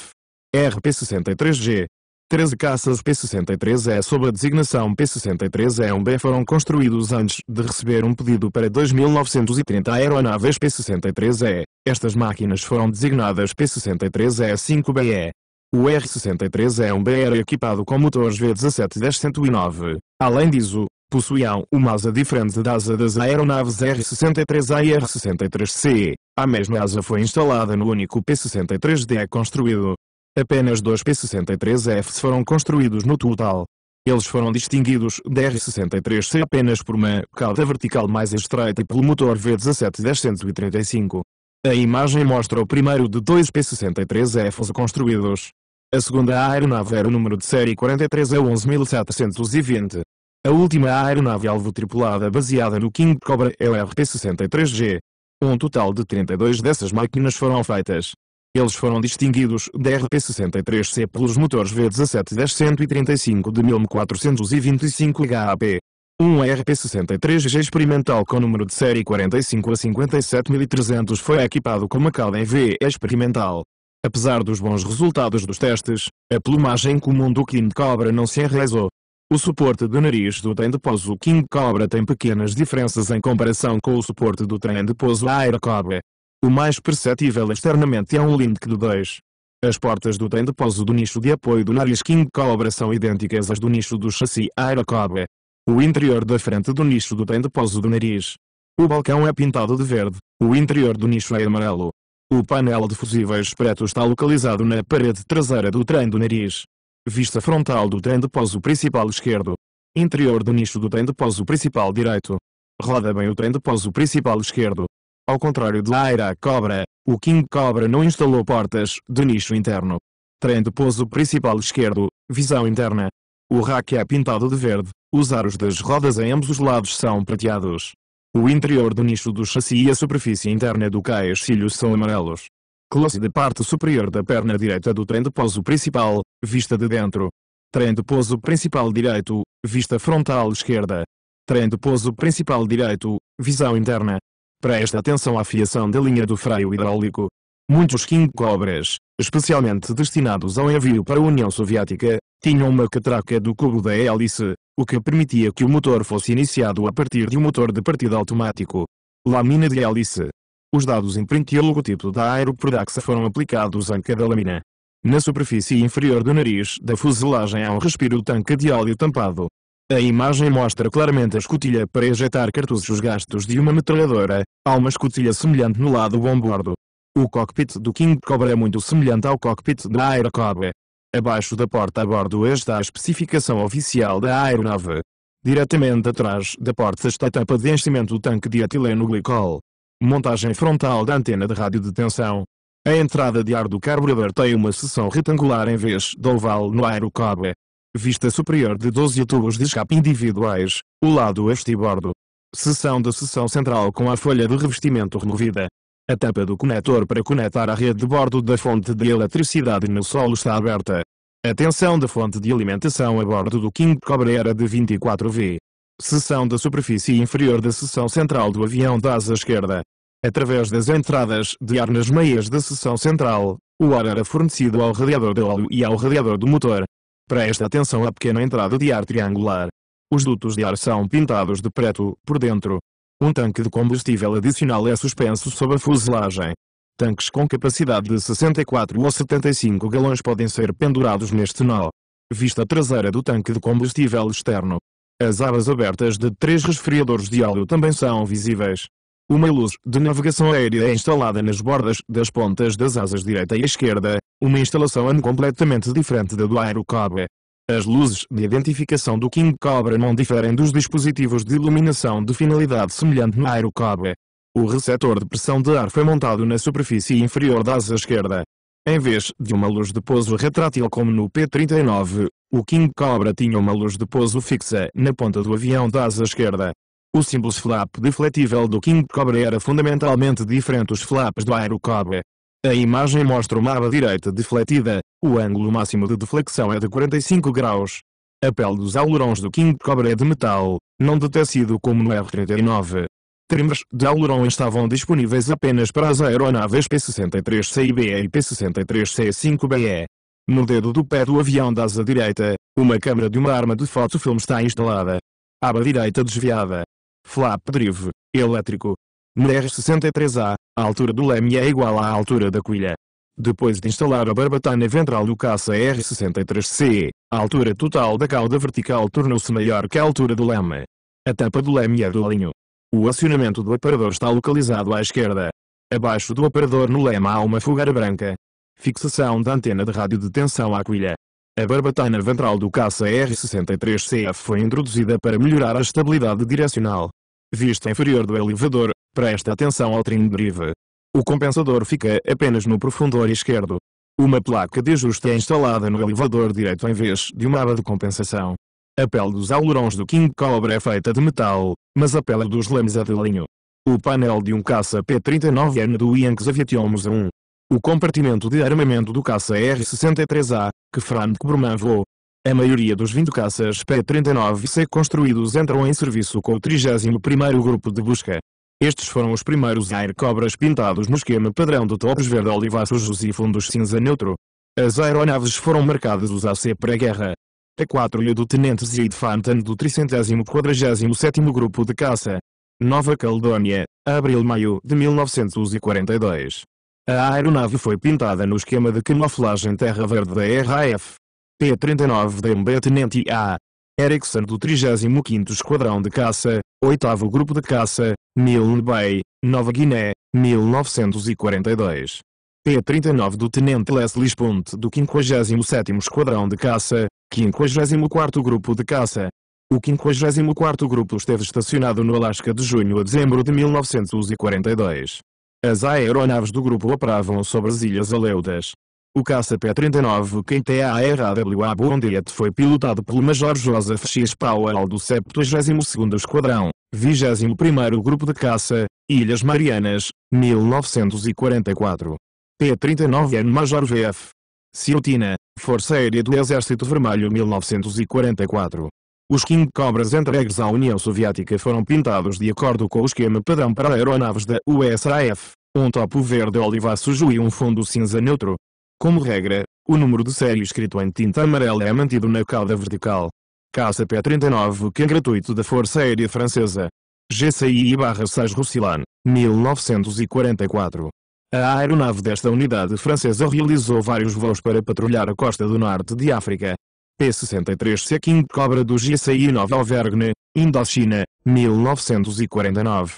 RP-63G, 13 caças P-63E é, sob a designação P-63E1B é foram construídos antes de receber um pedido para 2.930 aeronaves P-63E. É. Estas máquinas foram designadas P-63E-5BE. O R-63E-1B era equipado com motores V-17 1009. Além disso, possuíam uma asa diferente da asa das aeronaves R-63A e R-63C. A mesma asa foi instalada no único P-63D construído, Apenas dois P-63Fs foram construídos no total. Eles foram distinguidos da R-63C apenas por uma cauda vertical mais estreita e pelo motor v 17 1035 A imagem mostra o primeiro de dois P-63Fs construídos. A segunda aeronave era o número de série 43 a 11.720. A última aeronave alvo tripulada baseada no King Cobra é o RP-63G. Um total de 32 dessas máquinas foram feitas. Eles foram distinguidos da RP-63C pelos motores V17-135 de 1425 HP. Um RP-63G experimental com número de série 45 a 57300 foi equipado com uma cauda V experimental. Apesar dos bons resultados dos testes, a plumagem comum do King Cobra não se enraizou. O suporte do nariz do trem de pouso King Cobra tem pequenas diferenças em comparação com o suporte do trem de pouso Aero Cobra. O mais perceptível externamente é um link do 2. As portas do de pouso do nicho de apoio do nariz King Cobra são idênticas às do nicho do chassi Aero Cobra. O interior da frente do nicho do de pouso do nariz. O balcão é pintado de verde, o interior do nicho é amarelo. O painel de fusíveis preto está localizado na parede traseira do trem do nariz. Vista frontal do trem de pouso principal esquerdo. Interior do nicho do trem de pouso principal direito. Roda bem o trem de pouso principal esquerdo. Ao contrário de Aira Cobra, o King Cobra não instalou portas de nicho interno. Trent pôs o principal esquerdo, visão interna. O rack é pintado de verde, os aros das rodas em ambos os lados são prateados. O interior do nicho do chassi e a superfície interna do caixilho são amarelos. Close da parte superior da perna direita do trem de pouso principal, vista de dentro. Trem de pouso principal direito, vista frontal esquerda. Trem de pouso principal direito, visão interna. Presta atenção à fiação da linha do freio hidráulico. Muitos King Cobras, especialmente destinados ao envio para a União Soviética, tinham uma catraca do cubo da hélice, o que permitia que o motor fosse iniciado a partir de um motor de partida automático. Lâmina de hélice. Os dados em print e o logotipo da Aeroprodax foram aplicados em cada lâmina. Na superfície inferior do nariz da fuselagem há um respiro tanque de óleo tampado. A imagem mostra claramente a escotilha para ejetar cartuchos gastos de uma metralhadora, há uma escotilha semelhante no lado bombordo. O cockpit do King Cobra é muito semelhante ao cockpit da Aero Cobra. Abaixo da porta a bordo está a especificação oficial da aeronave. Diretamente atrás da porta está a tampa de enchimento do tanque de etileno glicol. Montagem frontal da antena de rádio de tensão. A entrada de ar do carburador tem uma seção retangular em vez de oval no aerocobra. Vista superior de 12 tubos de escape individuais, o lado este e bordo. Seção da seção central com a folha de revestimento removida. A tampa do conector para conectar a rede de bordo da fonte de eletricidade no solo está aberta. A tensão da fonte de alimentação a bordo do King Cobra era de 24V. Seção da superfície inferior da seção central do avião da asa esquerda. Através das entradas de ar nas meias da seção central, o ar era fornecido ao radiador de óleo e ao radiador do motor. Preste atenção à pequena entrada de ar triangular. Os dutos de ar são pintados de preto, por dentro. Um tanque de combustível adicional é suspenso sob a fuselagem. Tanques com capacidade de 64 ou 75 galões podem ser pendurados neste nó. Vista traseira do tanque de combustível externo. As abas abertas de três resfriadores de óleo também são visíveis. Uma luz de navegação aérea é instalada nas bordas das pontas das asas direita e esquerda, uma instalação completamente diferente da do Aerocobra. As luzes de identificação do King Cobra não diferem dos dispositivos de iluminação de finalidade semelhante no Aerocobra. O receptor de pressão de ar foi montado na superfície inferior da asa esquerda. Em vez de uma luz de pouso retrátil como no P-39, o King Cobra tinha uma luz de pouso fixa na ponta do avião da asa esquerda. O simples flap defletível do King Cobra era fundamentalmente diferente dos flaps do Aero Cobra. A imagem mostra uma aba direita defletida, o ângulo máximo de deflexão é de 45 graus. A pele dos aulerons do King Cobra é de metal, não de tecido como no R-39. Trimmers de aileron estavam disponíveis apenas para as aeronaves P-63CIBE e P-63C5BE. No dedo do pé do avião da asa direita, uma câmera de uma arma de fotofilme está instalada. Aba direita desviada. Flap drive, elétrico. r 63A, a altura do leme é igual à altura da coilha. Depois de instalar a barbatana ventral do caça R63C, a altura total da cauda vertical tornou-se maior que a altura do leme. A tampa do leme é do alinho. O acionamento do aparador está localizado à esquerda. Abaixo do aparador no leme há uma fogueira branca. Fixação da antena de rádio de tensão à coilha. A barbatana ventral do caça R63CF foi introduzida para melhorar a estabilidade direcional. Vista inferior do elevador, presta atenção ao trim drive. O compensador fica apenas no profundor esquerdo. Uma placa de ajuste é instalada no elevador direito em vez de uma aba de compensação. A pele dos alurões do King Cobra é feita de metal, mas a pele dos lames é de linho. O painel de um caça P-39N do Yanks Aviation Museum o compartimento de armamento do caça R-63A, que Frank Borman voou. A maioria dos 20 caças P-39C construídos entram em serviço com o 31º Grupo de Busca. Estes foram os primeiros Air Cobras pintados no esquema padrão de tops verde olivacejos e fundos cinza neutro. As aeronaves foram marcadas os AC pré-guerra. A 4 e o do Tenente Zid Fantan do 347º Grupo de Caça. Nova Caledônia, abril-maio de 1942. A aeronave foi pintada no esquema de camuflagem Terra Verde da RAF. P-39 da MB Tenente A. Erickson do 35º Esquadrão de Caça, 8 Grupo de Caça, Milne Bay, Nova Guiné, 1942. P-39 do Tenente Leslie Spunt do 57º Esquadrão de Caça, 54º Grupo de Caça. O 54º Grupo esteve estacionado no Alasca de junho a dezembro de 1942. As aeronaves do grupo operavam sobre as Ilhas Aleutas. O caça P-39 Quintea-ARAWA Bondiet foi pilotado pelo Major Joseph X. Powell do 72º Esquadrão, 21º Grupo de Caça, Ilhas Marianas, 1944. P-39N Major V.F. Ciotina, Força Aérea do Exército Vermelho 1944. Os King Cobras entregues à União Soviética foram pintados de acordo com o esquema padrão para aeronaves da USAF um topo verde oliva sujo e um fundo cinza neutro. Como regra, o número de série escrito em tinta amarela é mantido na cauda vertical. Caça P-39 que é gratuito da Força Aérea Francesa. GCI-6 Roussillon, 1944. A aeronave desta unidade francesa realizou vários voos para patrulhar a costa do norte de África. P-63C King Cobra do GCI-9 Auvergne, Indochina, 1949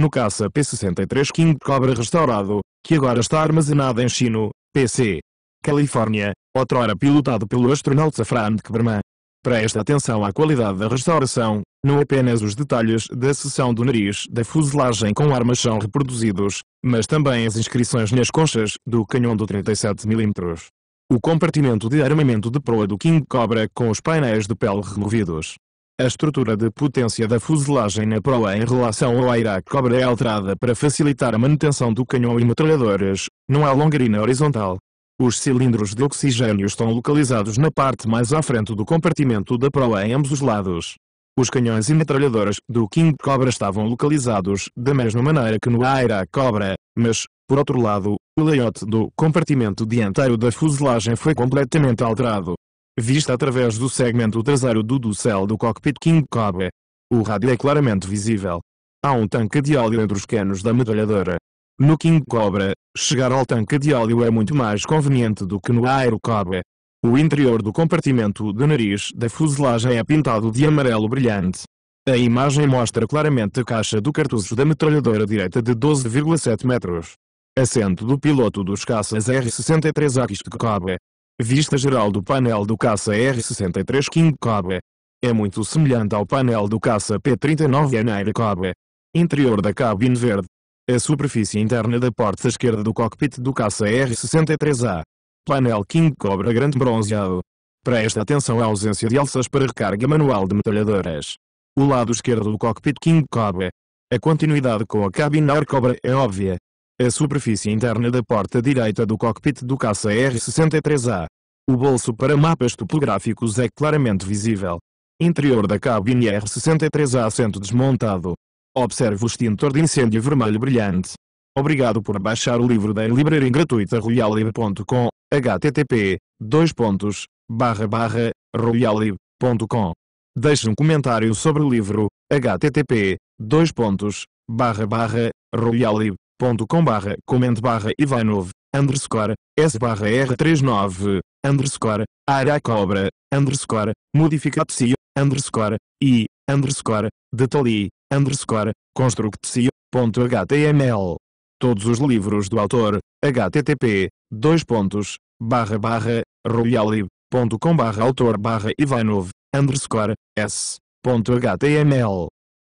no caça P63 King Cobra restaurado, que agora está armazenado em Chino, PC, Califórnia, outrora pilotado pelo astronauta Frank Berman. Preste atenção à qualidade da restauração, não apenas os detalhes da seção do nariz da fuselagem com armas são reproduzidos, mas também as inscrições nas conchas do canhão do 37mm. O compartimento de armamento de proa do King Cobra com os painéis de pele removidos. A estrutura de potência da fuselagem na proa em relação ao Airac Cobra é alterada para facilitar a manutenção do canhão e metralhadoras, não há longarina horizontal. Os cilindros de oxigênio estão localizados na parte mais à frente do compartimento da proa em ambos os lados. Os canhões e metralhadoras do King Cobra estavam localizados da mesma maneira que no Aira Cobra, mas, por outro lado, o layout do compartimento dianteiro da fuselagem foi completamente alterado, vista através do segmento traseiro do ducel do cockpit King Cobra. O rádio é claramente visível. Há um tanque de óleo entre os canos da metralhadora. No King Cobra, chegar ao tanque de óleo é muito mais conveniente do que no Aero Cobra. O interior do compartimento de nariz da fuselagem é pintado de amarelo brilhante. A imagem mostra claramente a caixa do cartucho da metralhadora direita de 12,7 metros. Assento do piloto dos caças R-63 Akist Cobra. Vista geral do painel do caça R63 King Cobra. É muito semelhante ao painel do caça P39 Aneira Cobra. Interior da cabine verde. A superfície interna da porta esquerda do cockpit do caça R63A. Painel King Cobra grande bronzeado. Presta atenção à ausência de alças para recarga manual de metralhadoras. O lado esquerdo do cockpit King Cobra. A continuidade com a cabine Air Cobra é óbvia. A superfície interna da porta direita do cockpit do caça R-63A. O bolso para mapas topográficos é claramente visível. Interior da cabine R-63A assento desmontado. Observe o extintor de incêndio vermelho brilhante. Obrigado por baixar o livro da livraria gratuita royalib.com. http, dois pontos, barra barra, royallib.com. Deixe um comentário sobre o livro, http, dois pontos, barra barra, facebook.com barra comente barra Ivanov, underscore, s barra r39, underscore, aracobra, underscore, modificatio, underscore, i, underscore, detali, underscore, constructio.html. Todos os livros do autor, http, dois pontos, barra barra, royalib.com barra autor barra Ivanov, underscore, s, ponto html.